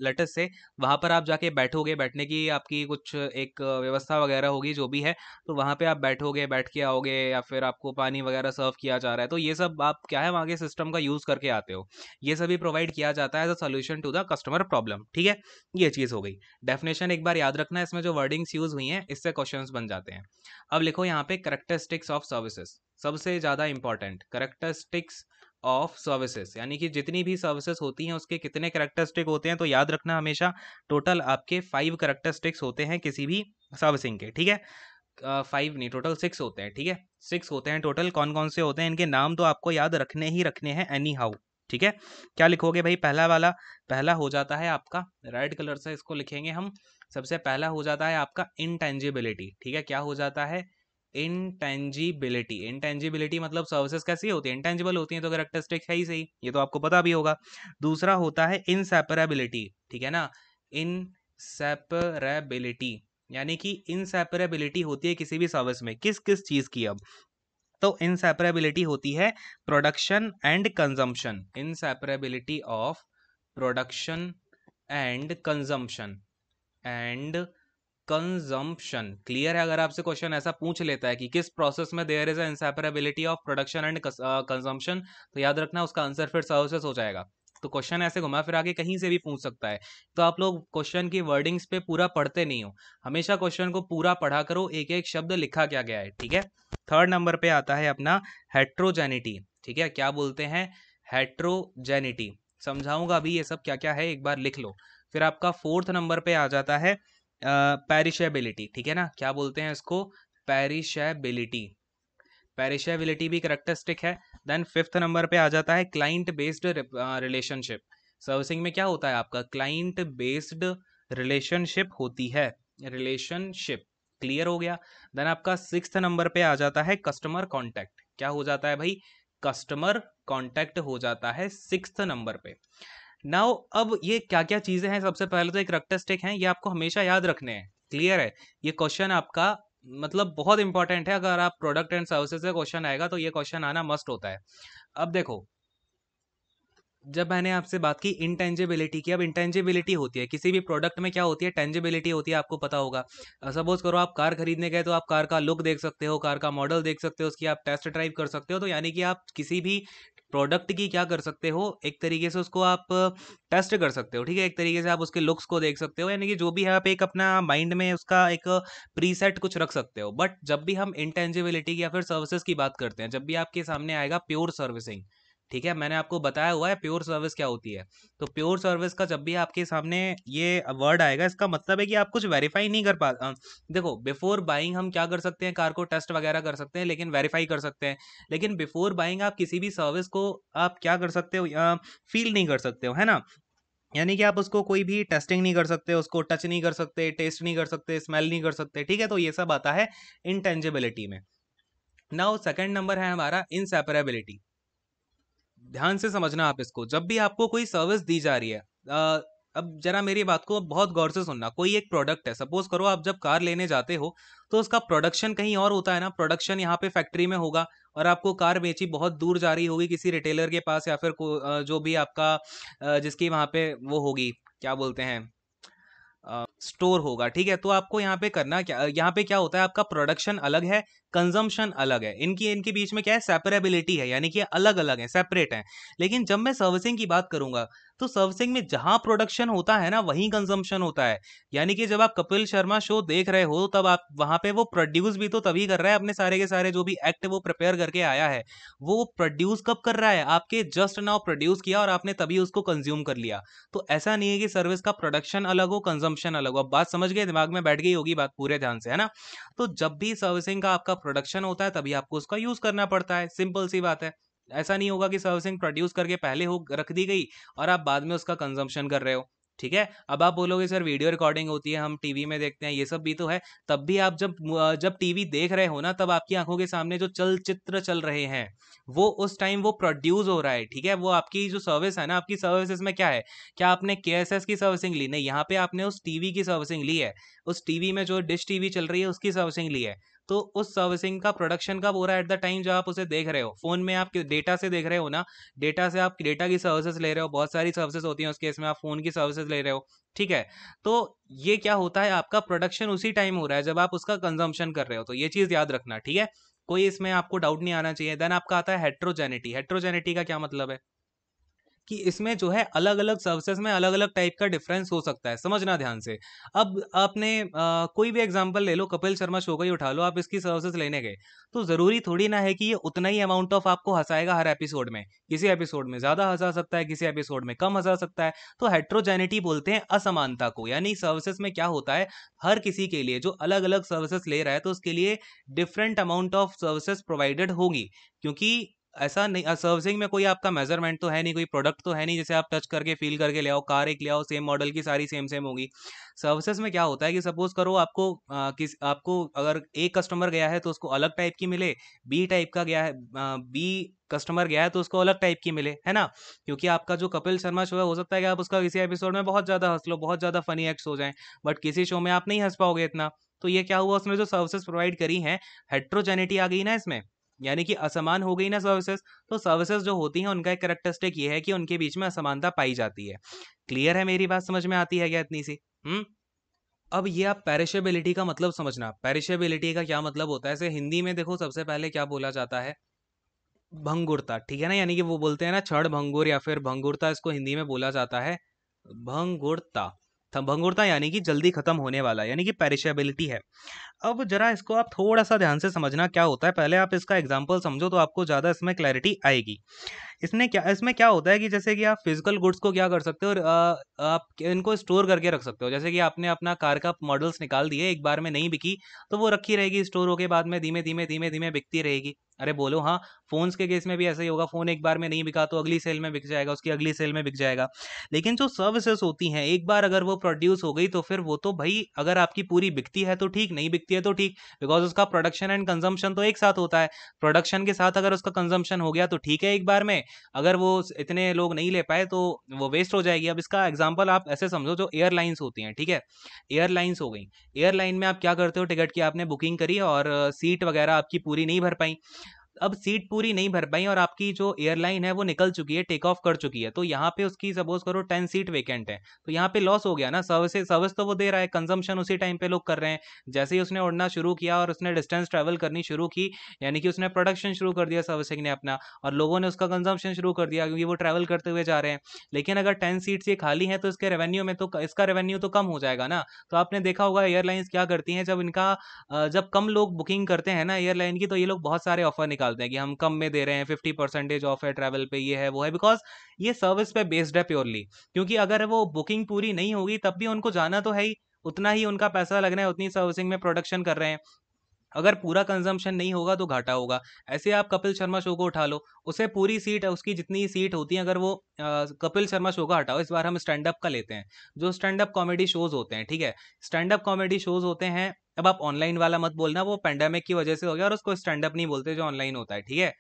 लेटेस्ट से वहाँ पर आप जाके बैठोगे बैठने की आपकी कुछ एक व्यवस्था वगैरह होगी जो भी है तो वहाँ पे आप बैठोगे बैठ के आओगे या फिर आपको पानी वगैरह सर्व किया जा रहा है तो ये सब आप क्या है वहाँ के सिस्टम का यूज़ करके आते हो ये सभी प्रोवाइड किया जाता है as a solution to the customer problem ठीक है ये चीज़ हो गई डेफिनेशन एक बार याद रखना इसमें जो वर्डिंग्स यूज़ हुई हैं इससे क्वेश्चन बन जाते हैं अब लिखो यहाँ पे करेक्टरिस्टिक्स ऑफ सर्विसेज सबसे ज़्यादा इंपॉर्टेंट करेक्टरिस्टिक्स ऑफ सर्विसेज यानी कि जितनी भी सर्विसेज होती हैं उसके कितने करेक्टरिस्टिक होते हैं तो याद रखना हमेशा टोटल आपके फाइव करेक्टरिस्टिक्स होते हैं किसी भी सर्विसिंग के ठीक है फाइव uh, नहीं टोटल सिक्स होते हैं ठीक है सिक्स होते हैं टोटल कौन कौन से होते हैं इनके नाम तो आपको याद रखने ही रखने हैं एनी हाउ ठीक है क्या लिखोगे भाई पहला वाला पहला हो जाता है आपका रेड कलर से इसको लिखेंगे हम सबसे पहला हो जाता है आपका इनटेंजिबिलिटी ठीक है क्या हो जाता है इनटेंजिबिलिटी इनटेंजिबिलिटी मतलब सर्विसेज कैसी होती है इनटेंजिबल होती है तो करेक्टरिस्टिक है ही सही ये तो आपको पता भी होगा दूसरा होता है इनसेपरेबिलिटी ठीक है ना इनसेपरेबिलिटी यानी कि इनसेपरेबिलिटी होती है किसी भी सर्विस में किस किस चीज़ की अब तो इनसेपरेबिलिटी होती है production and consumption inseparability of production and consumption and consumption clear है अगर आपसे क्वेश्चन ऐसा पूछ लेता है कि किस प्रोसेस में there is inseparability of production and consumption तो याद रखना उसका आंसर फिर सर्विसेस हो जाएगा तो क्वेश्चन ऐसे घुमा फिर आगे कहीं से भी पूछ सकता है तो आप लोग क्वेश्चन की वर्डिंग्स पे पूरा पढ़ते नहीं हो हमेशा क्वेश्चन को पूरा पढ़ा करो एक एक शब्द लिखा क्या गया है ठीक है थर्ड नंबर पे आता है अपना हेट्रोजेनिटी ठीक है क्या बोलते हैं हेट्रोजेनिटी समझाऊंगा अभी ये सब क्या क्या है एक बार लिख लो फिर आपका फोर्थ नंबर पे आ जाता है पैरिशेबिलिटी ठीक है ना क्या बोलते हैं इसको पैरिशेबिलिटी पैरिशेबिलिटी भी करेक्टरिस्टिक है देन फिफ्थ नंबर पे आ जाता है क्लाइंट बेस्ड रिलेशनशिप सर्विसिंग में क्या होता है आपका क्लाइंट बेस्ड रिलेशनशिप होती है रिलेशनशिप क्लियर हो गया देन आपका सिक्स नंबर पे आ जाता है कस्टमर कॉन्टैक्ट क्या हो जाता है भाई कस्टमर कॉन्टैक्ट हो जाता है सिक्स नंबर पे नाउ अब ये क्या क्या चीज़ें हैं सबसे पहले तो एक रक्टस टेक है ये आपको हमेशा याद रखने हैं क्लियर है ये क्वेश्चन आपका मतलब बहुत इंपॉर्टेंट है अगर आप प्रोडक्ट एंड सर्विसेज से क्वेश्चन आएगा तो ये क्वेश्चन आना मस्ट होता है अब देखो जब मैंने आपसे बात की इंटेंजिबिलिटी की अब इंटेंजिबिलिटी होती है किसी भी प्रोडक्ट में क्या होती है टेंजिबिलिटी होती है आपको पता होगा सपोज करो आप कार खरीदने गए तो आप कार का लुक देख सकते हो कार का मॉडल देख सकते हो उसकी आप टेस्ट ड्राइव कर सकते हो तो यानी कि आप किसी भी प्रोडक्ट की क्या कर सकते हो एक तरीके से उसको आप टेस्ट कर सकते हो ठीक है एक तरीके से आप उसके लुक्स को देख सकते हो यानी कि जो भी है आप एक अपना माइंड में उसका एक प्रीसेट कुछ रख सकते हो बट जब भी हम इंटेंजिबिलिटी या फिर सर्विसेज की बात करते हैं जब भी आपके सामने आएगा प्योर सर्विसिंग ठीक है मैंने आपको बताया हुआ है प्योर सर्विस क्या होती है तो प्योर सर्विस का जब भी आपके सामने ये वर्ड आएगा इसका मतलब है कि आप कुछ वेरीफाई नहीं कर पा देखो बिफोर बाइंग हम क्या कर सकते हैं कार को टेस्ट वगैरह कर सकते हैं लेकिन वेरीफाई कर सकते हैं लेकिन बिफोर बाइंग आप किसी भी सर्विस को आप क्या कर सकते हो फील नहीं कर सकते हो है ना यानी कि आप उसको कोई भी टेस्टिंग नहीं कर सकते उसको टच नहीं कर सकते टेस्ट नहीं कर सकते स्मेल नहीं कर सकते ठीक है तो ये सब आता है इनटेंजिबिलिटी में नाउ सेकंड नंबर है हमारा इनसेपरेबिलिटी ध्यान से समझना आप इसको जब भी आपको कोई सर्विस दी जा रही है आ, अब जरा मेरी बात को बहुत गौर से सुनना कोई एक प्रोडक्ट है सपोज करो आप जब कार लेने जाते हो तो उसका प्रोडक्शन कहीं और होता है ना प्रोडक्शन यहाँ पे फैक्ट्री में होगा और आपको कार बेची बहुत दूर जा रही होगी किसी रिटेलर के पास या फिर जो भी आपका जिसकी वहाँ पे वो होगी क्या बोलते हैं स्टोर होगा ठीक है तो आपको यहाँ पे करना क्या यहाँ पे क्या होता है आपका प्रोडक्शन अलग है कंजम्पशन अलग है इनकी इनके बीच में क्या है सेपरेबिलिटी है यानी कि अलग अलग है सेपरेट है लेकिन जब मैं सर्विसिंग की बात करूंगा तो सर्विसिंग में जहां प्रोडक्शन होता है ना वहीं कंजम्पशन होता है यानी कि जब आप कपिल शर्मा शो देख रहे हो तब आप वहां पे वो प्रोड्यूस भी तो तभी कर रहा है अपने सारे के सारे जो भी एक्ट वो प्रिपेयर करके आया है वो प्रोड्यूस कब कर रहा है आपके जस्ट नाउ प्रोड्यूस किया और आपने तभी उसको कंज्यूम कर लिया तो ऐसा नहीं है कि सर्विस का प्रोडक्शन अलग हो कंजम्पशन अलग हो अब बात समझ गए दिमाग में बैठ गई होगी बात पूरे ध्यान से है ना तो जब भी सर्विसिंग का आपका प्रोडक्शन होता है तभी आपको उसका यूज करना पड़ता है सिंपल सी बात है ऐसा नहीं होगा कि सर्विसिंग प्रोड्यूस करके पहले हो रख दी गई और आप बाद में उसका कंजम्पशन कर रहे हो ठीक है अब आप बोलोगे सर वीडियो रिकॉर्डिंग होती है हम टीवी में देखते हैं ये सब भी तो है तब भी आप जब जब टीवी देख रहे हो ना तब आपकी आंखों के सामने जो चलचित्र चल रहे हैं वो उस टाइम वो प्रोड्यूस हो रहा है ठीक है वो आपकी जो सर्विस है ना आपकी सर्विसेज में क्या है क्या आपने के की सर्विसिंग ली नहीं यहाँ पे आपने उस टीवी की सर्विसिंग ली है उस टीवी में जो डिश टीवी चल रही है उसकी सर्विसिंग ली है तो उस सर्विसिंग का प्रोडक्शन कब हो रहा है एट द टाइम जब आप उसे देख रहे हो फोन में आप डेटा से देख रहे हो ना डेटा से आप डेटा की सर्विसेज ले रहे हो बहुत सारी सर्विसेज होती हैं उस केस में आप फोन की सर्विसेज ले रहे हो ठीक है तो ये क्या होता है आपका प्रोडक्शन उसी टाइम हो रहा है जब आप उसका कंजम्पशन कर रहे हो तो ये चीज़ याद रखना ठीक है कोई इसमें आपको डाउट नहीं आना चाहिए देन आपका आता है हेट्रोजेनिटी हेट्रोजेनिटी का क्या मतलब है कि इसमें जो है अलग अलग सर्विसेज में अलग अलग टाइप का डिफरेंस हो सकता है समझना ध्यान से अब आपने आ, कोई भी एग्जाम्पल ले लो कपिल शर्मा शो का ही उठा लो आप इसकी सर्विसेज लेने गए तो ज़रूरी थोड़ी ना है कि ये उतना ही अमाउंट ऑफ आपको हंसाएगा हर एपिसोड में किसी एपिसोड में ज़्यादा हंसा सकता है किसी एपिसोड में कम हंसा सकता है तो हेट्रोजेनिटी बोलते हैं असमानता को यानी सर्विसेज में क्या होता है हर किसी के लिए जो अलग अलग सर्विसेज ले रहा है तो उसके लिए different amount of services provided होगी क्योंकि ऐसा नहीं सर्विसिंग में कोई आपका मेजरमेंट तो है नहीं कोई प्रोडक्ट तो है नहीं जैसे आप टच करके फील करके ले आओ कार एक ले आओ सेम मॉडल की सारी सेम सेम होगी सर्विसेज में क्या होता है कि सपोज करो आपको आ, किस आपको अगर ए कस्टमर गया है तो उसको अलग टाइप की मिले बी टाइप का गया है बी कस्टमर गया है तो उसको अलग टाइप की मिले है ना क्योंकि आपका जो कपिल शर्मा शो है हो सकता है कि आप उसका किसी एपिसोड में बहुत ज़्यादा हंस लो बहुत ज़्यादा फनी एक्ट्स हो जाए बट किसी शो में आप नहीं हंस पाओगे इतना तो ये क्या हुआ उसमें जो सर्विसेज प्रोवाइड करी हैं हेट्रोजेनिटी आ गई ना इसमें यानी कि असमान हो गई ना सर्विसेज तो सर्विसेज जो होती हैं उनका एक करेक्टरिस्टिक ये है कि उनके बीच में असमानता पाई जाती है क्लियर है मेरी बात समझ में आती है क्या इतनी सी हम्म अब ये आप पेरिशेबिलिटी का मतलब समझना पेरिशेबिलिटी का क्या मतलब होता है ऐसे हिंदी में देखो सबसे पहले क्या बोला जाता है भंगुरता ठीक है ना यानी कि वो बोलते हैं ना छड़ भंगुर या फिर भंगुरता इसको हिंदी में बोला जाता है भंगुरता भंगुरता यानी कि जल्दी खत्म होने वाला यानी कि पेरिशेबिलिटी है अब जरा इसको आप थोड़ा सा ध्यान से समझना क्या होता है पहले आप इसका एग्जाम्पल समझो तो आपको ज़्यादा इसमें क्लैरिटी आएगी इसने क्या इसमें क्या होता है कि जैसे कि आप फिजिकल गुड्स को क्या कर सकते हो और आप इनको स्टोर करके रख सकते हो जैसे कि आपने अपना कार का मॉडल्स निकाल दिए एक बार में नहीं बिकी तो वो रखी रहेगी स्टोर होके बाद में धीमे धीमे धीमे धीमे बिकती रहेगी अरे बोलो हाँ फोन्स के केस में भी ऐसा ही होगा फोन एक बार में नहीं बिका तो अगली सेल में बिक जाएगा उसकी अगली सेल में बिक जाएगा लेकिन जो सर्विसेज होती हैं एक बार अगर वो प्रोड्यूस हो गई तो फिर वो तो भाई अगर आपकी पूरी बिकती है तो ठीक नहीं बिकती है तो ठीक बिकॉज उसका प्रोडक्शन एंड कंजम्पशन तो एक साथ होता है प्रोडक्शन के साथ अगर उसका कंजम्पशन हो गया तो ठीक है एक बार में अगर वो इतने लोग नहीं ले पाए तो वो वेस्ट हो जाएगी अब इसका एग्जाम्पल आप ऐसे समझो जो एयरलाइंस होती हैं ठीक है एयरलाइंस हो गई एयरलाइन में आप क्या करते हो टिकट की आपने बुकिंग करी और सीट वगैरह आपकी पूरी नहीं भर पाई अब सीट पूरी नहीं भर पाई और आपकी जो एयरलाइन है वो निकल चुकी है टेक ऑफ कर चुकी है तो यहाँ पे उसकी सपोज करो टेन सीट वेकेंट है तो यहाँ पे लॉस हो गया ना सर्विस सर्विस तो वो दे रहा है कंजम्पशन उसी टाइम पे लोग कर रहे हैं जैसे ही उसने उड़ना शुरू किया और उसने डिस्टेंस ट्रेवल करनी शुरू की यानी कि उसने प्रोडक्शन शुरू कर दिया सर्विसिंग ने अपना और लोगों ने उसका कंजम्पशन शुरू कर दिया क्योंकि वो ट्रैवल करते हुए जा रहे हैं लेकिन अगर टेन सीट्स ये खाली हैं तो इसके रेवेन्यू में तो इसका रेवेन्यू तो कम हो जाएगा ना तो आपने देखा होगा एयरलाइंस क्या करती हैं जब इनका जब कम लोग बुकिंग करते हैं ना एयरलाइन की तो ये लोग बहुत सारे ऑफर निकाल निकालते हैं कि हम कम में दे रहे हैं फिफ्टी परसेंटेज ऑफ है ट्रैवल पे ये है वो है बिकॉज ये सर्विस पे बेस्ड है प्योरली क्योंकि अगर वो बुकिंग पूरी नहीं होगी तब भी उनको जाना तो है ही उतना ही उनका पैसा लग रहा है उतनी सर्विसिंग में प्रोडक्शन कर रहे हैं अगर पूरा कंजम्पशन नहीं होगा तो घाटा होगा ऐसे आप कपिल शर्मा शो को उठा लो उसे पूरी सीट उसकी जितनी सीट होती है अगर वो आ, कपिल शर्मा शो का हटाओ इस बार हम स्टैंड अप का लेते हैं जो स्टैंड अप कॉमेडी शोज होते हैं ठीक है स्टैंड अप कॉमेडी शोज होते हैं अब आप ऑनलाइन वाला मत बोलना वो पेंडेमिक की वजह से हो गया और उसको स्टैंड अप नहीं बोलते जो ऑनलाइन होता है ठीक है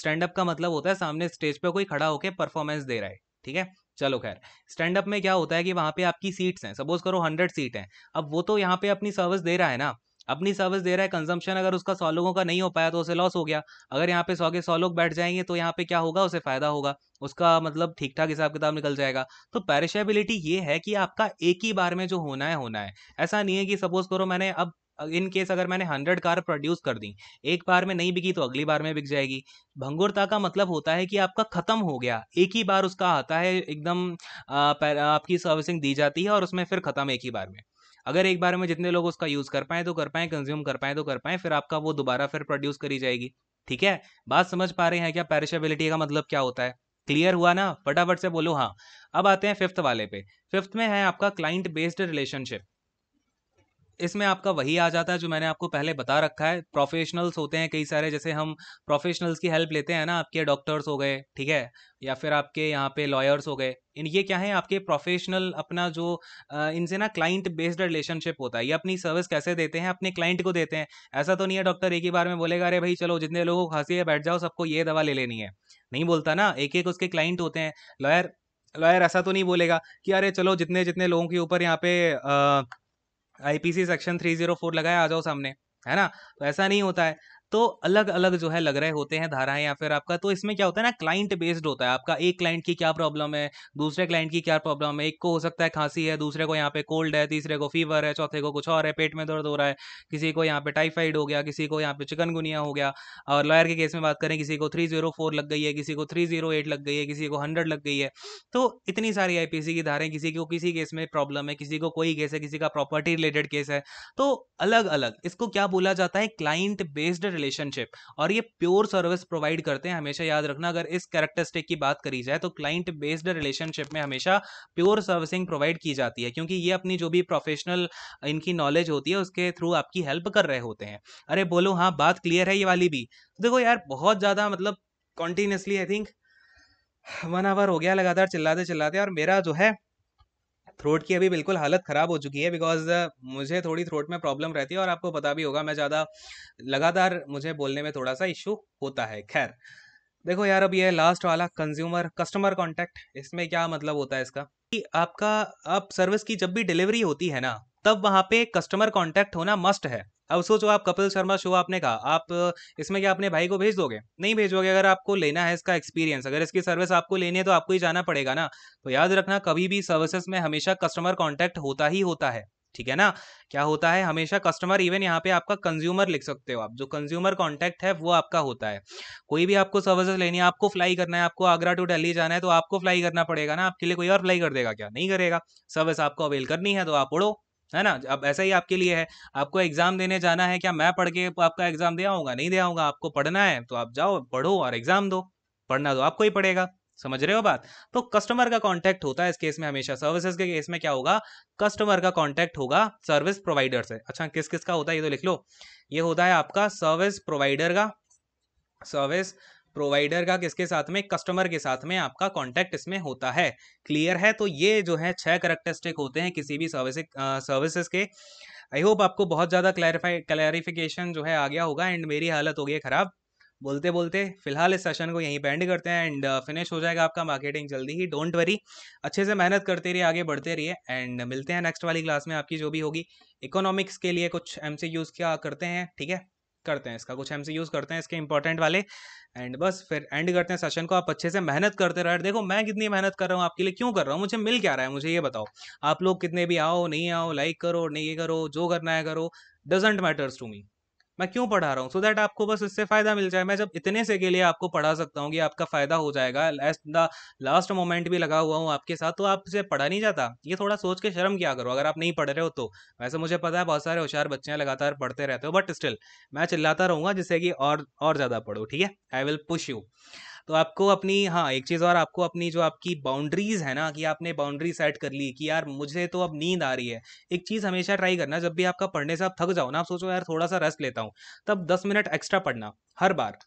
स्टैंड अप का मतलब होता है सामने स्टेज पे कोई खड़ा होकर परफॉर्मेंस दे रहा है ठीक है चलो खैर स्टैंड अप में क्या होता है कि वहाँ पे आपकी सीट्स हैं सपोज करो हंड्रेड सीट हैं अब वो तो यहाँ पे अपनी सर्विस दे रहा है ना अपनी सर्विस दे रहा है कंजम्पशन अगर उसका सौ लोगों का नहीं हो पाया तो उसे लॉस हो गया अगर यहाँ पे सौ के सौ लोग बैठ जाएंगे तो यहाँ पे क्या होगा उसे फायदा होगा उसका मतलब ठीक ठाक हिसाब किताब निकल जाएगा तो पैरिशेबिलिटी ये है कि आपका एक ही बार में जो होना है होना है ऐसा नहीं है कि सपोज करो मैंने अब इन केस अगर मैंने हंड्रेड कार प्रोड्यूस कर दी एक बार में नहीं बिकी तो अगली बार में बिक जाएगी भंगुरता का मतलब होता है कि आपका खत्म हो गया एक ही बार उसका आता है एकदम आपकी सर्विसिंग दी जाती है और उसमें फिर खत्म एक ही बार में अगर एक बार में जितने लोग उसका यूज़ कर पाए तो कर पाए कंज्यूम कर पाए तो कर पाए फिर आपका वो दोबारा फिर प्रोड्यूस करी जाएगी ठीक है बात समझ पा रहे हैं क्या पेरिशेबिलिटी का मतलब क्या होता है क्लियर हुआ ना फटाफट से बोलो हाँ अब आते हैं फिफ्थ वाले पे फिफ्थ में है आपका क्लाइंट बेस्ड रिलेशनशिप इसमें आपका वही आ जाता है जो मैंने आपको पहले बता रखा है प्रोफेशनल्स होते हैं कई सारे जैसे हम प्रोफेशनल्स की हेल्प लेते हैं ना आपके डॉक्टर्स हो गए ठीक है या फिर आपके यहाँ पे लॉयर्स हो गए इन ये क्या है आपके प्रोफेशनल अपना जो इनसे ना क्लाइंट बेस्ड रिलेशनशिप होता है ये अपनी सर्विस कैसे देते हैं अपने क्लाइंट को देते हैं ऐसा तो नहीं है डॉक्टर एक ही बार में बोलेगा अरे भाई चलो जितने लोगों को खांसी है बैठ जाओ सबको ये दवा ले लेनी है नहीं बोलता ना एक एक उसके क्लाइंट होते हैं लॉयर लॉयर ऐसा तो नहीं बोलेगा कि अरे चलो जितने जितने लोगों के ऊपर यहाँ पे आईपीसी सेक्शन 304 लगाया आ जाओ सामने है ना तो ऐसा नहीं होता है तो अलग अलग जो है लग रहे होते हैं धाराएं या फिर आपका तो इसमें क्या होता है ना क्लाइंट बेस्ड होता है आपका एक क्लाइंट की क्या प्रॉब्लम है दूसरे क्लाइंट की क्या प्रॉब्लम है एक को हो सकता है खांसी है दूसरे को यहाँ पे कोल्ड है तीसरे को फीवर है चौथे को कुछ और है पेट में दर्द हो रहा है किसी को यहाँ पे टाइफाइड हो गया किसी को यहाँ पे चिकनगुनिया हो गया और लॉयर के केस में बात करें किसी को थ्री जीरो फोर लग गई है किसी को थ्री जीरो एट लग गई है किसी को हंड्रेड लग गई है तो इतनी सारी आई की धारें किसी को किसी केस में प्रॉब्लम है किसी को कोई केस है किसी का प्रॉपर्टी रिलेटेड केस है तो अलग अलग इसको क्या बोला जाता है क्लाइंट बेस्ड रिलेशनशिप और ये प्योर सर्विस प्रोवाइड करते हैं हमेशा याद रखना अगर इस कैरेक्टरिस्टिक की बात करी जाए तो क्लाइंट बेस्ड रिलेशनशिप में हमेशा प्योर सर्विसिंग प्रोवाइड की जाती है क्योंकि ये अपनी जो भी प्रोफेशनल इनकी नॉलेज होती है उसके थ्रू आपकी हेल्प कर रहे होते हैं अरे बोलो हाँ बात क्लियर है ये वाली भी तो देखो यार बहुत ज़्यादा मतलब continuously I think one hour हो गया लगातार चिल्लाते चिल्लाते और मेरा जो है थ्रोट की अभी बिल्कुल हालत ख़राब हो चुकी है बिकॉज मुझे थोड़ी थ्रोट में प्रॉब्लम रहती है और आपको पता भी होगा मैं ज़्यादा लगातार मुझे बोलने में थोड़ा सा इशू होता है खैर देखो यार अब ये लास्ट वाला कंज्यूमर कस्टमर कॉन्टैक्ट इसमें क्या मतलब होता है इसका कि आपका आप सर्विस की जब भी डिलीवरी होती है ना तब वहाँ पे कस्टमर कॉन्टैक्ट होना मस्ट है अब सोचो आप कपिल शर्मा शो आपने कहा आप इसमें क्या अपने भाई को भेज दोगे नहीं भेजोगे अगर आपको लेना है इसका एक्सपीरियंस अगर इसकी सर्विस आपको लेनी है तो आपको ही जाना पड़ेगा ना तो याद रखना कभी भी सर्विसेज में हमेशा कस्टमर कॉन्टैक्ट होता ही होता है ठीक है ना क्या होता है हमेशा कस्टमर इवन यहाँ पे आपका कंज्यूमर लिख सकते हो आप जो कंज्यूमर कॉन्टैक्ट है वो आपका होता है कोई भी आपको सर्विसेज लेनी है आपको फ्लाई करना है आपको आगरा टू दिल्ली जाना है तो आपको फ्लाई करना पड़ेगा ना आपके लिए कोई और फ्लाई कर देगा क्या नहीं करेगा सर्विस आपको अवेल करनी है तो आप उड़ो है ना अब ऐसा ही आपके लिए है आपको एग्जाम देने जाना है क्या मैं पढ़ के आपका एग्जाम दिया होगा नहीं दिया होगा आपको पढ़ना है तो आप जाओ पढ़ो और एग्जाम दो पढ़ना दो तो आपको ही पढ़ेगा समझ रहे हो बात तो कस्टमर का कांटेक्ट होता है इस केस में हमेशा सर्विसेज के केस में क्या होगा कस्टमर का कांटेक्ट होगा सर्विस प्रोवाइडर से अच्छा किस किस का होता है ये तो लिख लो ये होता है आपका सर्विस प्रोवाइडर का सर्विस प्रोवाइडर का किसके साथ में कस्टमर के साथ में आपका कॉन्टैक्ट इसमें होता है क्लियर है तो ये जो है छह करेक्टरिस्टिक होते हैं किसी भी सर्विस सर्विसेज के आई होप आपको बहुत ज़्यादा क्लैरिफाई क्लैरिफिकेशन जो है आ गया होगा एंड मेरी हालत हो गई ख़राब बोलते बोलते फिलहाल इस सेशन को यहीं पेंड करते हैं एंड फिनिश हो जाएगा आपका मार्केटिंग जल्दी ही डोंट वरी अच्छे से मेहनत करते रहिए आगे बढ़ते रहिए एंड मिलते हैं नेक्स्ट वाली क्लास में आपकी जो भी होगी इकोनॉमिक्स के लिए कुछ एम सी यूज़ क्या करते हैं ठीक है करते हैं इसका कुछ एम करते हैं इसके इंपॉर्टेंट वाले एंड बस फिर एंड करते हैं सेशन को आप अच्छे से मेहनत करते रहे देखो मैं कितनी मेहनत कर रहा हूँ आपके लिए क्यों कर रहा हूँ मुझे मिल क्या रहा है मुझे ये बताओ आप लोग कितने भी आओ नहीं आओ लाइक करो नहीं ये करो जो करना है करो डजेंट मैटर्स टू मी मैं क्यों पढ़ा रहा हूँ सो दैट आपको बस इससे फ़ायदा मिल जाए मैं जब इतने से के लिए आपको पढ़ा सकता हूँ कि आपका फ़ायदा हो जाएगा लास्ट द लास्ट मोमेंट भी लगा हुआ हूँ आपके साथ तो आपसे पढ़ा नहीं जाता ये थोड़ा सोच के शर्म क्या करो अगर आप नहीं पढ़ रहे हो तो वैसे मुझे पता है बहुत सारे होशियार बच्चे हैं लगातार पढ़ते रहते हो बट स्टिल मैं चिल्लाता रहूँगा जिससे कि और और ज़्यादा पढ़ो ठीक है आई विल पुश यू तो आपको अपनी हाँ एक चीज़ और आपको अपनी जो आपकी बाउंड्रीज़ है ना कि आपने बाउंड्री सेट कर ली कि यार मुझे तो अब नींद आ रही है एक चीज़ हमेशा ट्राई करना जब भी आपका पढ़ने से आप थक जाओ ना आप सोचो यार थोड़ा सा रेस्ट लेता हूँ तब दस मिनट एक्स्ट्रा पढ़ना हर बार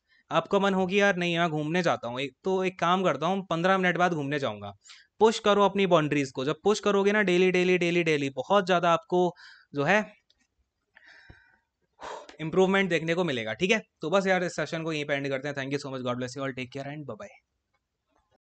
आपका मन होगी यार नहीं मैं घूमने जाता हूँ एक तो एक काम करता हूँ पंद्रह मिनट बाद घूमने जाऊँगा पुश करो अपनी बाउंड्रीज़ को जब पुश करोगे ना डेली डेली डेली डेली बहुत ज़्यादा आपको जो है इंप्रूवमेंट देखने को मिलेगा ठीक है तो बस यार इस सेशन को यहीं पर एंड करते हैं thank you so much God bless you all take care and bye